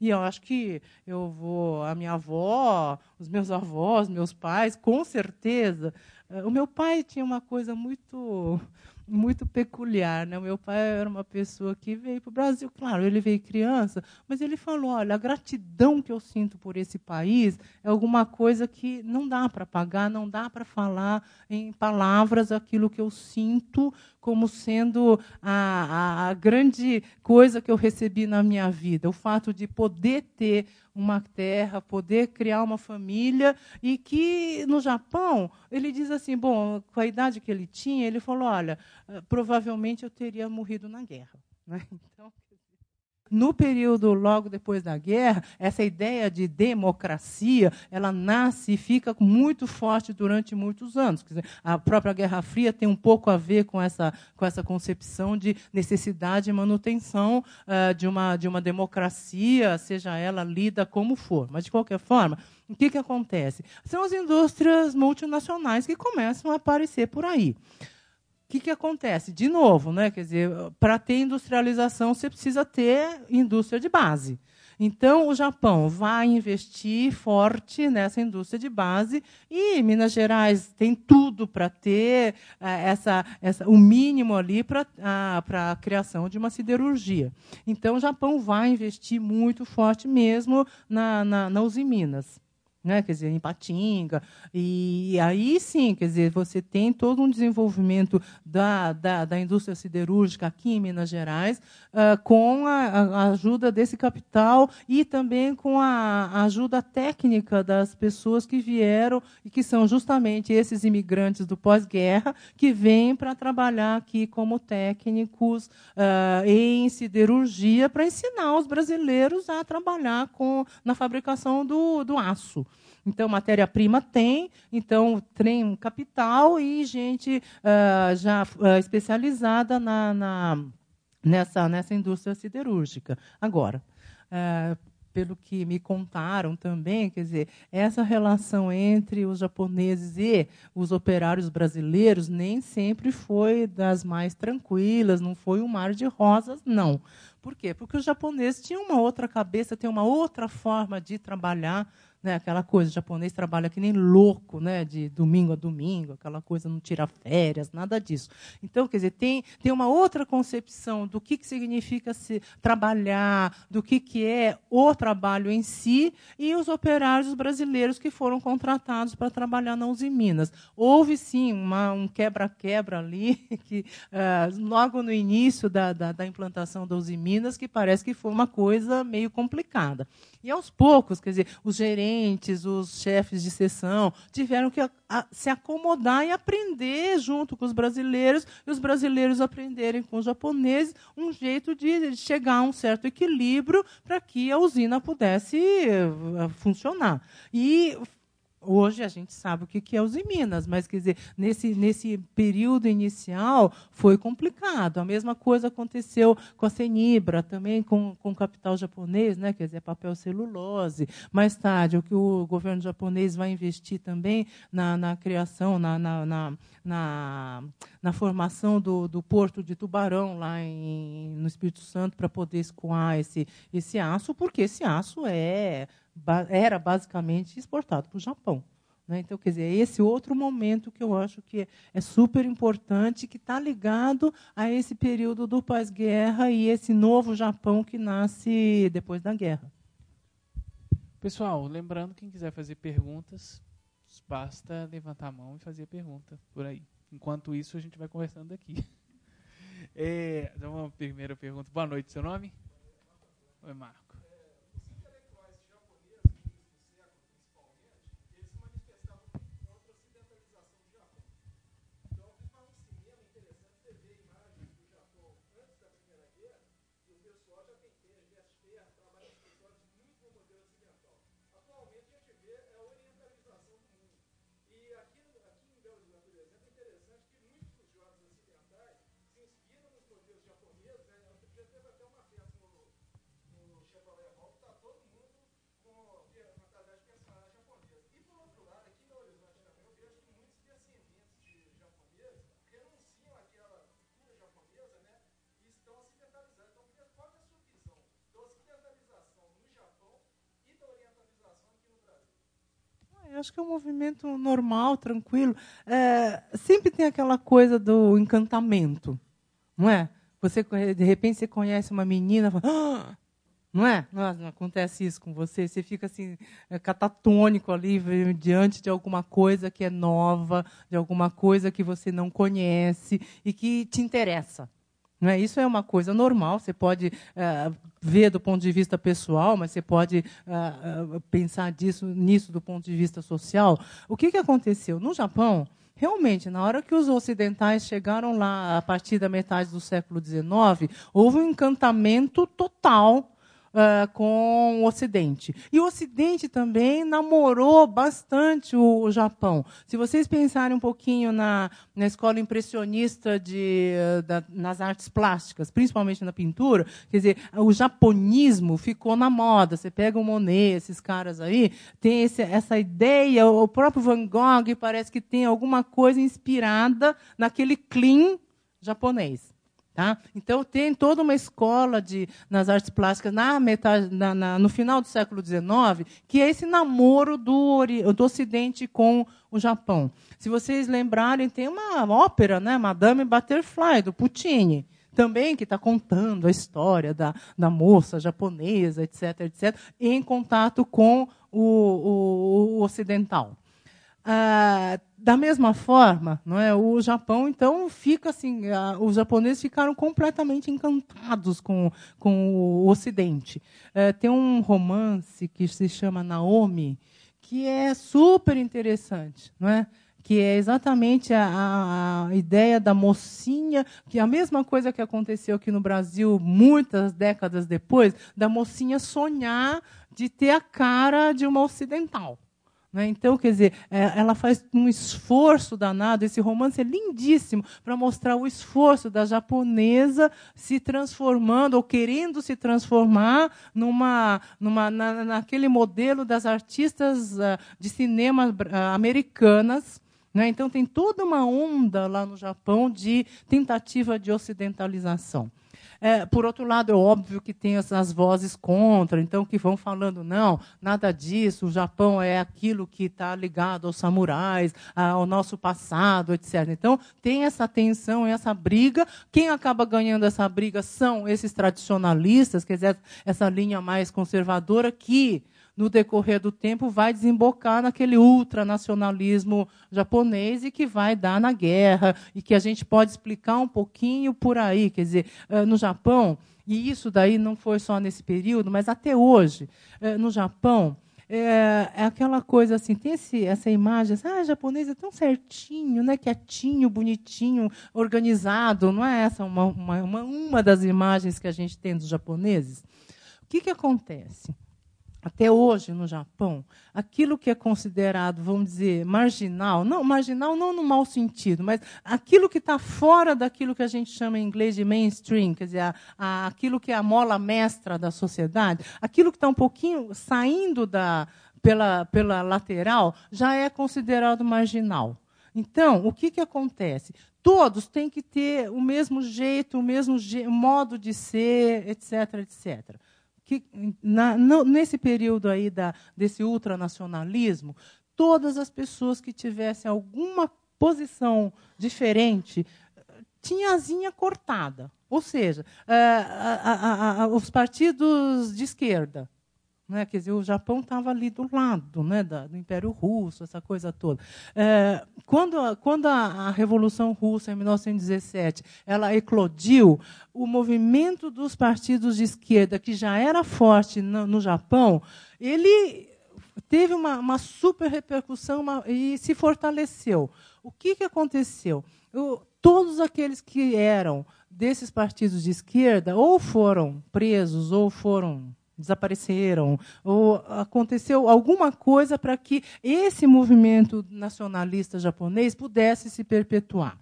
E eu acho que eu vou, a minha avó, os meus avós, meus pais, com certeza. Eh, o meu pai tinha uma coisa muito muito peculiar. Né? O meu pai era uma pessoa que veio para o Brasil, claro, ele veio criança, mas ele falou: olha, a gratidão que eu sinto por esse país é alguma coisa que não dá para pagar, não dá para falar em palavras aquilo que eu sinto como sendo a, a, a grande coisa que eu recebi na minha vida. O fato de poder ter uma terra, poder criar uma família. E que no Japão, ele diz assim: bom, com a idade que ele tinha, ele falou: olha, ah, provavelmente eu teria morrido na guerra. Né? Então. No período logo depois da guerra, essa ideia de democracia, ela nasce e fica muito forte durante muitos anos. Dizer, a própria Guerra Fria tem um pouco a ver com essa, com essa concepção de necessidade e manutenção uh, de, uma, de uma democracia, seja ela lida como for. Mas, de qualquer forma, o que, que acontece? São as indústrias multinacionais que começam a aparecer por aí. O que, que acontece? De novo, né? quer dizer, para ter industrialização, você precisa ter indústria de base. Então, o Japão vai investir forte nessa indústria de base e Minas Gerais tem tudo para ter eh, essa, essa, o mínimo ali para a, a criação de uma siderurgia. Então, o Japão vai investir muito forte mesmo na, na, na Usiminas né? quer dizer, em Patinga. E aí sim, quer dizer, você tem todo um desenvolvimento da, da, da indústria siderúrgica aqui em Minas Gerais, uh, com a, a, ajuda desse capital e também com a, a, ajuda técnica das pessoas que vieram e que são justamente esses imigrantes do pós-guerra que vêm para trabalhar aqui como técnicos uh, em siderurgia para ensinar os brasileiros a trabalhar com, na fabricação do, do aço. Então, matéria-prima tem, então tem um capital e gente uh, já uh, especializada na, na, nessa, nessa indústria siderúrgica. Agora, uh, pelo que me contaram também, quer dizer, essa relação entre os japoneses e os operários brasileiros nem sempre foi das mais tranquilas, não foi um mar de rosas, não. Por quê? Porque os japoneses tinham uma outra cabeça, têm uma outra forma de trabalhar né? Aquela coisa, o japonês trabalha que nem louco, né? De domingo a domingo, aquela coisa não tira férias, nada disso. Então, quer dizer, tem, tem uma outra concepção do que, que significa se trabalhar, do que, que é o trabalho em si e os operários brasileiros que foram contratados para trabalhar na Uzi Minas. Houve sim uma, um quebra-quebra ali que ah, logo no início da, da, da implantação da Uzi Minas que parece que foi uma coisa meio complicada. E aos poucos, quer dizer, os gerentes gerentes, os chefes de sessão, tiveram que a, a, se acomodar e aprender junto com os brasileiros, e os brasileiros aprenderem com os japoneses um jeito de chegar a um certo equilíbrio para que a usina pudesse eh, funcionar. E Hoje a gente sabe o que é os Minas, mas quer dizer, nesse, nesse período inicial foi complicado. A mesma coisa aconteceu com a Senibra, também com, com o capital japonês, né? quer dizer, papel celulose. Mais tarde, o que o governo japonês vai investir também na, na criação, na, na, na, na, na formação do, do porto de Tubarão, lá em, no Espírito Santo, para poder escoar esse, esse aço, porque esse aço é era basicamente exportado para o Japão. Né? Então, quer dizer, é esse outro momento que eu acho que é, é super importante, que está ligado a esse período do pós-guerra e esse novo Japão que nasce depois da guerra. Pessoal, lembrando, quem quiser fazer perguntas, basta levantar a mão e fazer a pergunta por aí. Enquanto isso, a gente vai conversando aqui. É, uma então, primeira pergunta. Boa noite, seu nome? Oi, Marcos. Eu acho que é um movimento normal, tranquilo. É, sempre tem aquela coisa do encantamento, não é? Você de repente você conhece uma menina, fala, ah! não é? Não, não, acontece isso com você. Você fica assim é, catatônico ali diante de alguma coisa que é nova, de alguma coisa que você não conhece e que te interessa. Não é? Isso é uma coisa normal, você pode uh, ver do ponto de vista pessoal, mas você pode uh, pensar disso, nisso do ponto de vista social. O que, que aconteceu? No Japão, Realmente, na hora que os ocidentais chegaram lá, a partir da metade do século XIX, houve um encantamento total uh, com o Ocidente. E o Ocidente também namorou bastante o, o Japão. Se vocês pensarem um pouquinho na, na escola impressionista de, ah, da, nas artes plásticas, principalmente na pintura, quer dizer, o japonismo ficou na moda. Você pega o Monet, esses caras aí, tem esse, essa ideia, o próprio Van Gogh parece que tem alguma coisa inspirada naquele clean japonês. Tá? Então, tem toda uma escola de, nas artes plásticas na metade, na, na, no final do século XIX, que é esse namoro do, do Ocidente com o Japão. Se vocês lembrarem, tem uma ópera, né? Madame Butterfly, do Puccini, também que está contando a história da, da moça japonesa, etc., etc., em contato com o, o, o ocidental. Ah, da mesma forma, não é? O Japão então fica assim, a, os japoneses ficaram completamente encantados com, com o Ocidente. É, tem um romance que se chama Naomi que é super interessante, não é? que é exatamente a, a, ideia da mocinha, que é a mesma coisa que aconteceu aqui no Brasil muitas décadas depois, da mocinha sonhar de ter a cara de uma ocidental. Né? Então, quer dizer, é, ela faz um esforço danado. Esse romance é lindíssimo para mostrar o esforço da japonesa se transformando ou querendo se transformar numa, numa na, naquele modelo das artistas ah, de cinema ah, americanas. Né? Então, tem toda uma onda lá no Japão de tentativa de ocidentalização. É, por outro lado, é óbvio que tem essas vozes contra, então que vão falando, não, nada disso, o Japão é aquilo que está ligado aos samurais, ao nosso passado, etc. Então, tem essa tensão, essa briga. Quem acaba ganhando essa briga são esses tradicionalistas, quer dizer, essa linha mais conservadora que no decorrer do tempo, vai desembocar naquele ultranacionalismo japonês e que vai dar na guerra, e que a gente pode explicar um pouquinho por aí. Quer dizer, eh, no Japão, e isso daí não foi só nesse período, mas até hoje, eh, no Japão, eh, é, aquela coisa assim, tem esse, essa imagem, assim, ah, japonês é tão certinho, né, quietinho, bonitinho, organizado, não é essa uma, uma, uma das imagens que a gente tem dos japoneses? O que, que acontece? até hoje no Japão, aquilo que é considerado, vamos dizer, marginal, não, marginal não no mau sentido, mas aquilo que está fora daquilo que a gente chama em inglês de mainstream, quer dizer, a, a, aquilo que é a mola mestra da sociedade, aquilo que está um pouquinho saindo da, pela, pela lateral, já é considerado marginal. Então, o que, que acontece? Todos têm que ter o mesmo jeito, o mesmo modo de ser, etc, etc que na, no, nesse período aí da, desse ultranacionalismo, todas as pessoas que tivessem alguma posição diferente tinha asinha cortada. Ou seja, é, a, a, a, os partidos de esquerda né? Quer dizer, o Japão estava ali do lado né, da, do Império Russo, essa coisa toda. É, quando a, quando a, a, Revolução Russa, em 1917, ela eclodiu, o movimento dos partidos de esquerda, que já era forte no, no Japão, ele teve uma, uma super repercussão uma, e se fortaleceu. O que, que aconteceu? todos aqueles que eram desses partidos de esquerda ou foram presos ou foram desapareceram, ou aconteceu alguma coisa para que esse movimento nacionalista japonês pudesse se perpetuar.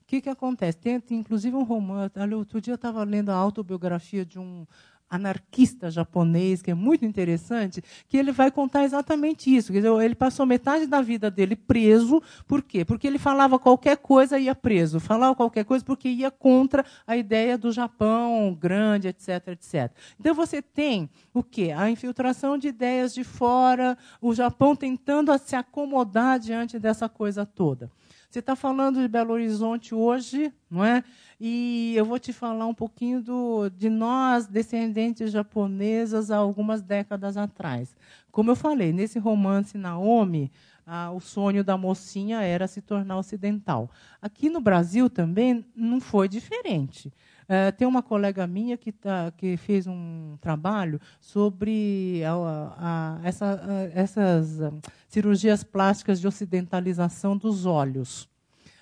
O que, que acontece? Tem, inclusive, um romance. Olha, outro dia eu estava lendo a autobiografia de um anarquista japonês, que é muito interessante, que ele vai contar exatamente isso. Dizer, ele passou metade da vida dele preso, por quê? Porque ele falava qualquer coisa e ia preso, falava qualquer coisa porque ia contra a ideia do Japão grande, etc, etc. Então você tem o quê? A infiltração de ideias de fora, o Japão tentando se acomodar diante dessa coisa toda. Você está falando de Belo Horizonte hoje, não é? E eu vou te falar um pouquinho do, de nós, descendentes japonesas, há algumas décadas atrás. Como eu falei, nesse romance Naomi, ah, o sonho da mocinha era se tornar ocidental. Aqui no Brasil também não foi diferente. É, tem uma colega minha que, tá, que fez um trabalho sobre a, a, essa, a, ah, essas ah, cirurgias plásticas de ocidentalização dos olhos.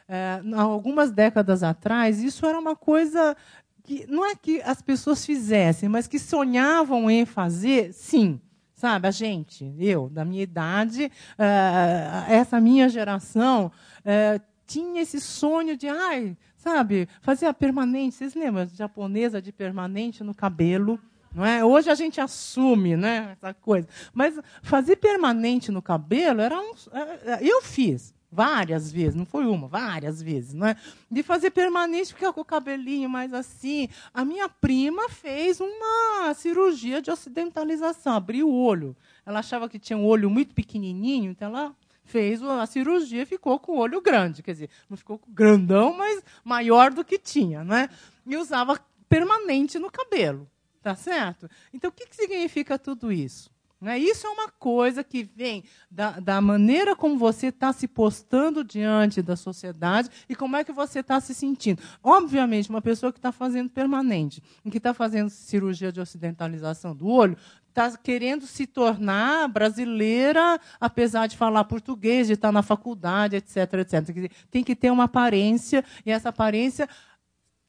É, algumas décadas atrás, isso era uma coisa que não é que as pessoas fizessem, mas que sonhavam em fazer, sim sabe? A gente, eu, da minha idade, essa minha geração tinha esse sonho de, ai, Sabe? Fazia permanente. Vocês lembram? Japonesa de permanente no cabelo. Não é? Hoje a gente assume né, essa coisa. Mas fazer permanente no cabelo era um. É, é, eu fiz várias vezes, não foi uma, várias vezes, não é? De fazer permanente, porque com o cabelinho mais assim. A minha prima fez uma cirurgia de ocidentalização, abriu o olho. Ela achava que tinha um olho muito pequenininho, então ela fez a cirurgia e ficou com o olho grande. Quer dizer, não ficou grandão, mas maior do que tinha, né? E usava permanente no cabelo. Tá certo? Então, o que, que significa tudo isso? Né? Isso é uma coisa que vem da, da maneira como você está se postando diante da sociedade e como é que você está se sentindo. Obviamente, uma pessoa que está fazendo permanente, que está fazendo cirurgia de ocidentalização do olho, está querendo se tornar brasileira, apesar de falar português, de estar na faculdade, etc, etc. Tem que ter uma aparência, e essa aparência,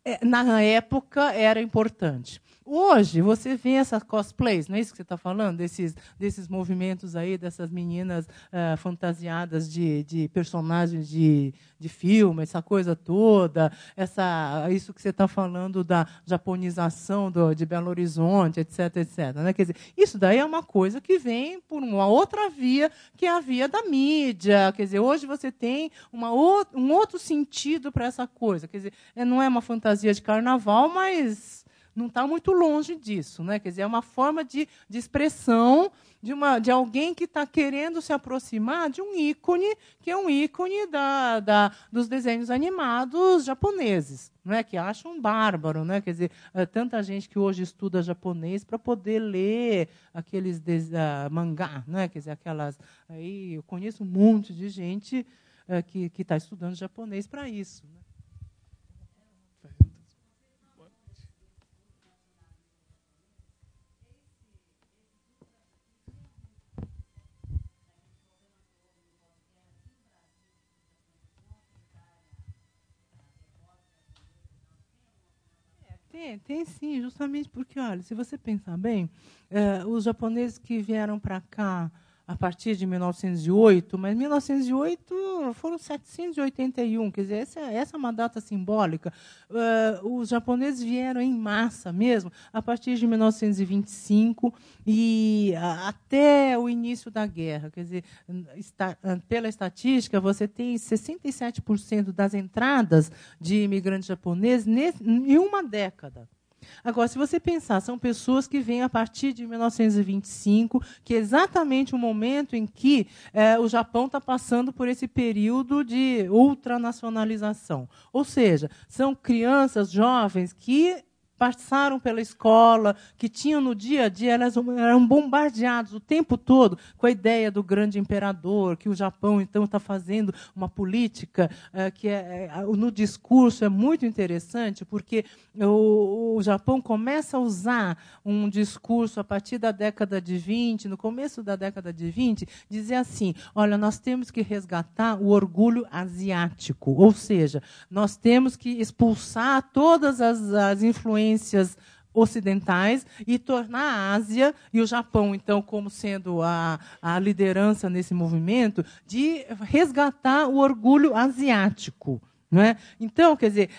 é, na época, era importante. Hoje você vê essas cosplays, não é isso que você está falando? Desses, desses movimentos aí, dessas meninas uh, fantasiadas de, de personagens de, de filme, essa coisa toda, essa, isso que você está falando da japonização do, de Belo Horizonte, etc, etc. Né? Quer dizer, isso daí é uma coisa que vem por uma outra via, que é a via da mídia. Quer dizer, hoje você tem uma o, um outro sentido para essa coisa. Quer dizer, é, não é uma fantasia de carnaval, mas não está muito longe disso, né? Quer dizer, é uma forma de, de expressão de, uma, de alguém que está querendo se aproximar de um ícone, que é um ícone da, da, dos desenhos animados japoneses, né? que acham um bárbaro. Né? Quer dizer, é tanta gente que hoje estuda japonês para poder ler aqueles des, uh, mangá. Né? Quer dizer, aquelas. Aí eu conheço um monte de gente uh, que está estudando japonês para isso. Né? Tem, tem sim, justamente porque, olha, se você pensar bem, eh, os japoneses que vieram para cá a partir de 1908, mas 1908 foram 781, quer dizer, essa, essa é uma data simbólica. Uh, os japoneses vieram em massa mesmo a partir de 1925 e até o início da guerra. Quer dizer, está, pela estatística, você tem 67% das entradas de imigrantes japoneses nesse, em uma década. Agora, se você pensar, são pessoas que vêm a partir de 1925, que é exatamente o momento em que é, o Japão está passando por esse período de ultranacionalização. Ou seja, são crianças, jovens, que passaram pela escola, que tinham no dia a dia, elas eram bombardeadas o tempo todo com a ideia do grande imperador, que o Japão então está fazendo uma política é, que é, é, no discurso é muito interessante, porque o, o Japão começa a usar um discurso a partir da década de 20, no começo da década de 20, dizer assim: olha, nós temos que resgatar o orgulho asiático, ou seja, nós temos que expulsar todas as, as influências influências ocidentais e tornar a Ásia e o Japão, então, como sendo a, a liderança nesse movimento, de resgatar o orgulho asiático. Não é? Então, quer dizer,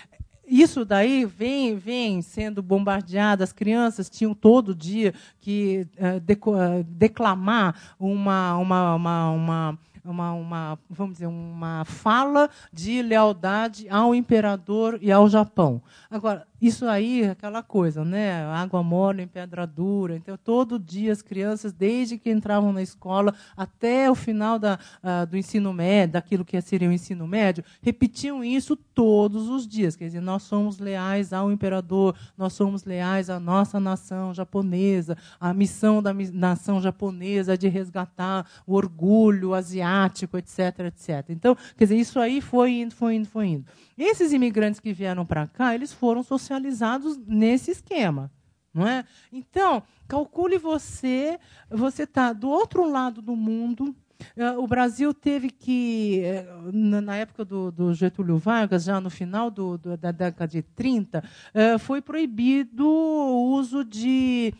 isso daí vem, vem sendo bombardeado. As crianças tinham todo dia que eh, eh, declamar uma, uma, uma, uma, vamos dizer, uma fala de lealdade ao imperador e ao Japão. Agora, isso aí é aquela coisa, né? Água mole em pedra dura. Então, todo dia as crianças, desde que entravam na escola até o final da, uh, do ensino médio, daquilo que seria o ensino médio, repetiam isso todos os dias. Quer dizer, nós somos leais ao imperador, nós somos leais à nossa nação japonesa, à missão da nação japonesa de resgatar o orgulho asiático, etc, etc. Então, quer dizer, isso aí foi indo, foi indo, foi indo. Esses imigrantes que vieram para cá, eles foram socializados nesse esquema. Não é? Então, calcule você, você está do outro lado do mundo, é, o Brasil teve que, é, na época do, do Getúlio Vargas, já no final do, do, da década de 30, é, foi proibido o uso de,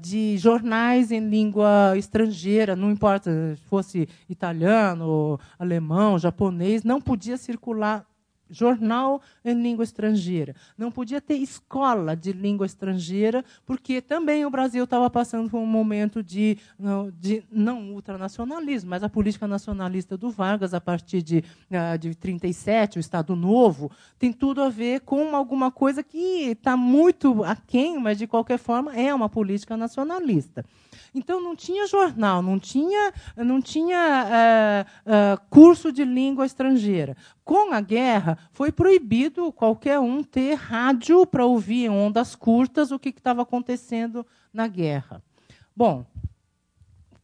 de jornais em língua estrangeira, não importa se fosse italiano, alemão, japonês, não podia circular jornal em língua estrangeira, não podia ter escola de língua estrangeira, porque também o Brasil estava passando por um momento de, de não ultranacionalismo, mas a política nacionalista do Vargas, a partir de, ah, de o Estado Novo, tem tudo a ver com alguma coisa que está muito aquém, mas de qualquer forma é uma política nacionalista. Então não tinha jornal, não tinha, não tinha uh, uh, curso de língua estrangeira. Com a guerra, foi proibido qualquer um ter rádio para ouvir em ondas curtas o que estava acontecendo na guerra. Bom,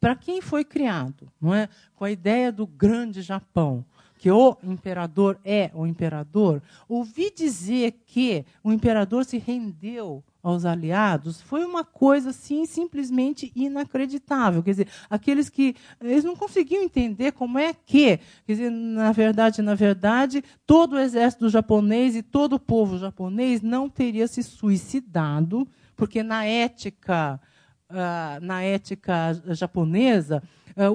para quem foi criado, não é? Com a ideia do grande Japão, que o imperador é o imperador, ouvi dizer que o imperador se rendeu aos aliados foi uma coisa assim simplesmente inacreditável. Quer dizer, aqueles que eles não conseguiam entender como é que, quer dizer, na verdade, na verdade, todo o exército japonês e todo o povo japonês não teria se suicidado, porque na ética ah, na ética japonesa, ah,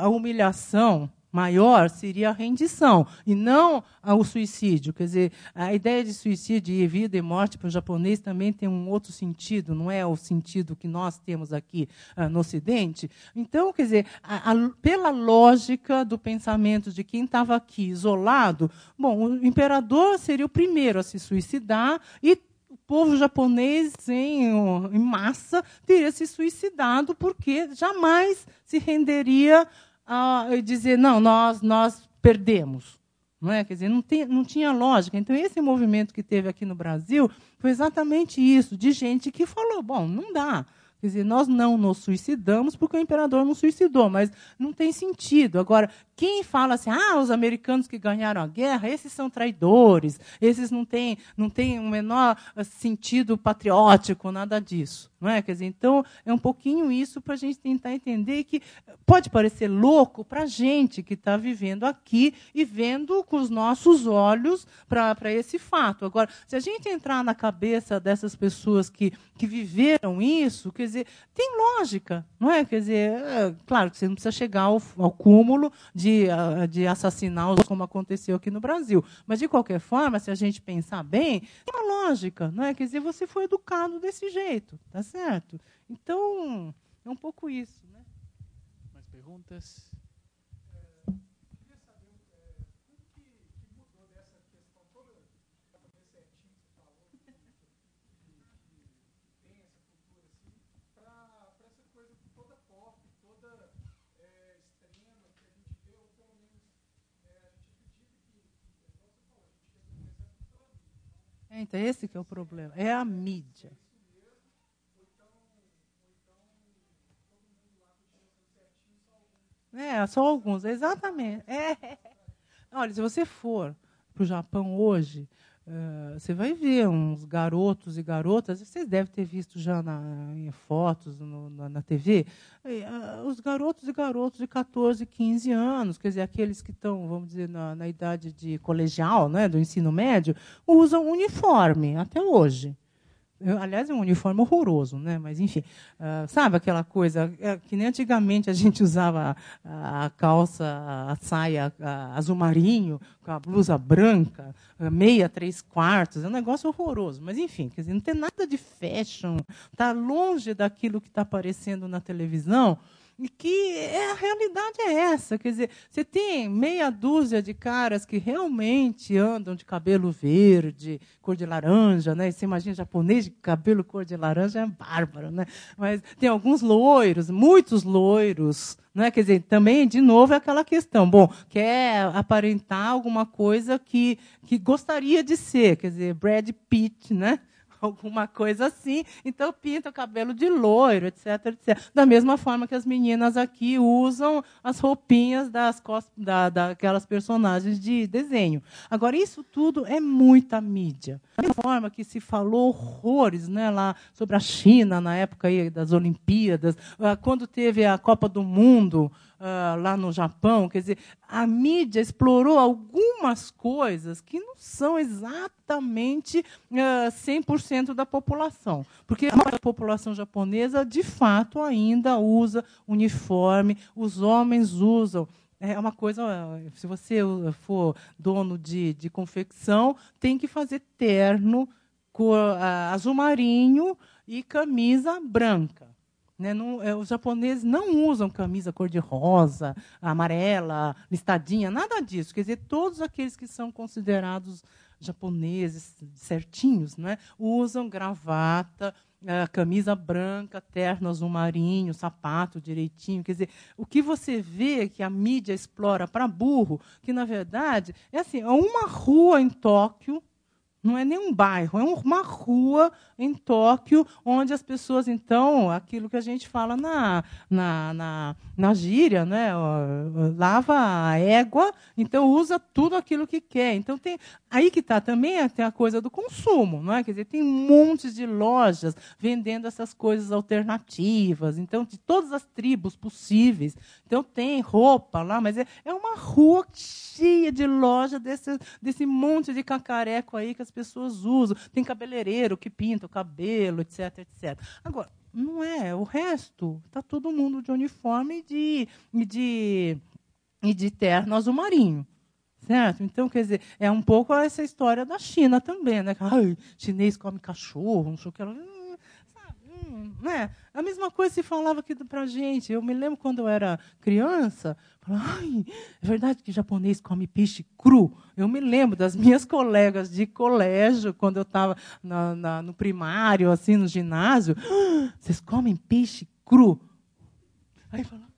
a humilhação maior seria a rendição, e não o suicídio. Quer dizer, a ideia de suicídio e vida e morte para o japonês também tem um outro sentido, não é o sentido que nós temos aqui ah, no Ocidente. Então, quer dizer, a, a, pela lógica do pensamento de quem estava aqui isolado, bom, o imperador seria o primeiro a se suicidar e o povo japonês em, em massa teria se suicidado porque jamais se renderia ah, e dizer, não, nós, nós perdemos. Não é? Quer dizer, não, tem, não tinha lógica. Então, esse movimento que teve aqui no Brasil foi exatamente isso, de gente que falou, bom, não dá. Quer dizer, nós não nos suicidamos porque o imperador não suicidou, mas não tem sentido. Agora, quem fala assim, ah, os americanos que ganharam a guerra, esses são traidores, esses não têm não tem o um menor eh, sentido patriótico, nada disso. Não é? Quer dizer, então, é um pouquinho isso para a gente tentar entender que pode parecer louco para a gente que está vivendo aqui e vendo com os nossos olhos para esse fato. Agora, se a gente entrar na cabeça dessas pessoas que, que viveram isso, quer dizer, tem lógica, não é? Quer dizer, é, claro que você não precisa chegar ao, ao cúmulo de, ah, de assassinar como aconteceu aqui no Brasil. Mas, de qualquer forma, se a gente pensar bem, tem uma lógica, não é? Quer dizer, você foi educado desse jeito, tá certo? Então, é um pouco isso. Né? Mais perguntas? Então, esse que é o problema. É a mídia. É, só alguns, exatamente. É. Olha, se você for para o Japão hoje, ah, você vai ver uns garotos e garotas, vocês devem ter visto já na, em fotos no, na, na, TV, ah, os garotos e garotos de 14, 15 anos, quer dizer, aqueles que estão, vamos dizer, na, na idade de colegial, né, do ensino médio, usam uniforme até hoje. Eu, aliás, é um uniforme horroroso, né? Mas enfim, uh, sabe aquela coisa é, que nem antigamente a gente usava a, a calça, a saia a, azul marinho, com a blusa branca, meia três quartos, é um negócio horroroso. Mas enfim, quer dizer, não tem nada de fashion, tá longe daquilo que está aparecendo na televisão. E que é, a realidade é essa. Quer dizer, você tem meia dúzia de caras que realmente andam de cabelo verde, cor de laranja, né? você imagina japonês de cabelo cor de laranja é bárbaro, né? Mas tem alguns loiros, muitos loiros, né? Quer dizer, também, de novo, é aquela questão. Bom, quer aparentar alguma coisa que, que gostaria de ser. Quer dizer, Brad Pitt, né? alguma coisa assim, então pinta o cabelo de loiro, etc, etc. Da mesma forma que as meninas aqui usam as roupinhas das da, daquelas personagens de desenho. Agora, isso tudo é muita mídia. Da mesma forma que se falou horrores né, lá sobre a China na época aí das Olimpíadas, ah, quando teve a Copa do Mundo, uh, lá no Japão. Quer dizer, a mídia explorou algumas coisas que não são exatamente uh, ah, 100% da população. Porque a população japonesa, de fato, ainda usa uniforme, os homens usam. É uma coisa, ah, se você for dono de, de confecção, tem que fazer terno, cor, azul marinho e camisa branca. Né? Não, é, os japoneses não usam camisa cor-de-rosa, amarela, listadinha, nada disso. Quer dizer, todos aqueles que são considerados japoneses certinhos né? usam gravata, é, camisa branca, terno azul marinho, sapato direitinho. Quer dizer, o que você vê que a mídia explora para burro, que na verdade é assim, é uma rua em Tóquio não é nem um bairro, é uma rua em Tóquio, onde as pessoas, então, aquilo que a gente fala na, na, na, na gíria, né? lava a égua, então usa tudo aquilo que quer. Então tem. Aí que está também é, tem a coisa do consumo, não é? Quer dizer, tem um monte de lojas vendendo essas coisas alternativas, então, de todas as tribos possíveis. Então tem roupa lá, mas é, é uma rua cheia de loja desse, desse monte de cacareco aí que as pessoas usam. Tem cabeleireiro que pinta o cabelo, etc, etc. Agora, não é. O resto, está todo mundo de uniforme e de, e de, e de terno azul marinho. Certo? Então, quer dizer, é um pouco essa história da China também, né? Ai, chinês come cachorro, não sei o que. Ela né? A mesma coisa se falava aqui para gente. Eu me lembro quando eu era criança, ai, é verdade que japonês come peixe cru? Eu me lembro das minhas colegas de colégio, quando eu estava no primário, assim, no ginásio, ah, vocês comem peixe cru? Aí falava,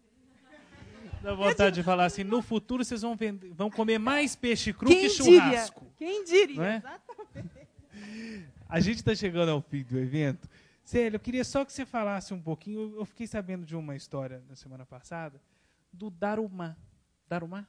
Dá vontade de falar assim, no futuro vocês vão, vender, vão comer mais peixe cru que churrasco. Diria? Quem diria, é? exatamente. A gente está chegando ao fim do evento Célio, eu queria só que você falasse um pouquinho. Eu fiquei sabendo de uma história na semana passada do daruma. Daruma?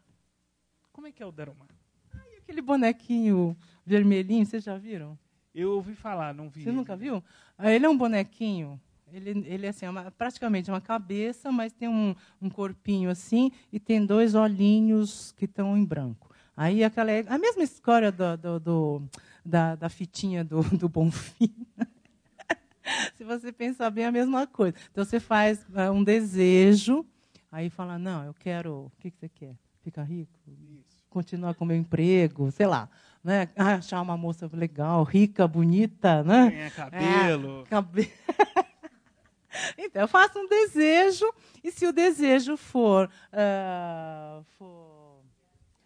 Como é que é o daruma? Ai, aquele bonequinho vermelhinho, vocês já viram? Eu ouvi falar, não vi. Você ele. nunca viu? Ah, ele é um bonequinho. Ele, ele é assim, é uma, praticamente uma cabeça, mas tem um, um corpinho assim e tem dois olhinhos que estão em branco. Aí aquela é a mesma história do, do, do da, da, fitinha do, do Bonfim. Se você pensar bem, é a mesma coisa. Então, você faz é, um desejo, aí fala, não, eu quero... O que, que você quer? Ficar rico? Isso. Continuar com o meu emprego? Sei lá. Né? Ah, achar uma moça legal, rica, bonita, né? Ganhar é cabelo. É, Então, eu faço um desejo, e se o desejo for, uh, for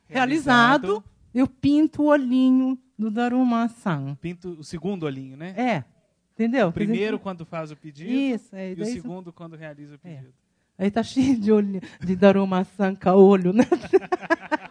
realizado, realizado, eu pinto o olhinho do Daruma-san. Pinto o segundo olhinho, né? É. Entendeu? O primeiro exemplo, quando faz o pedido isso, é, e o segundo quando realiza o é. pedido. É. Aí tá cheio de olho, de sanca olho, né?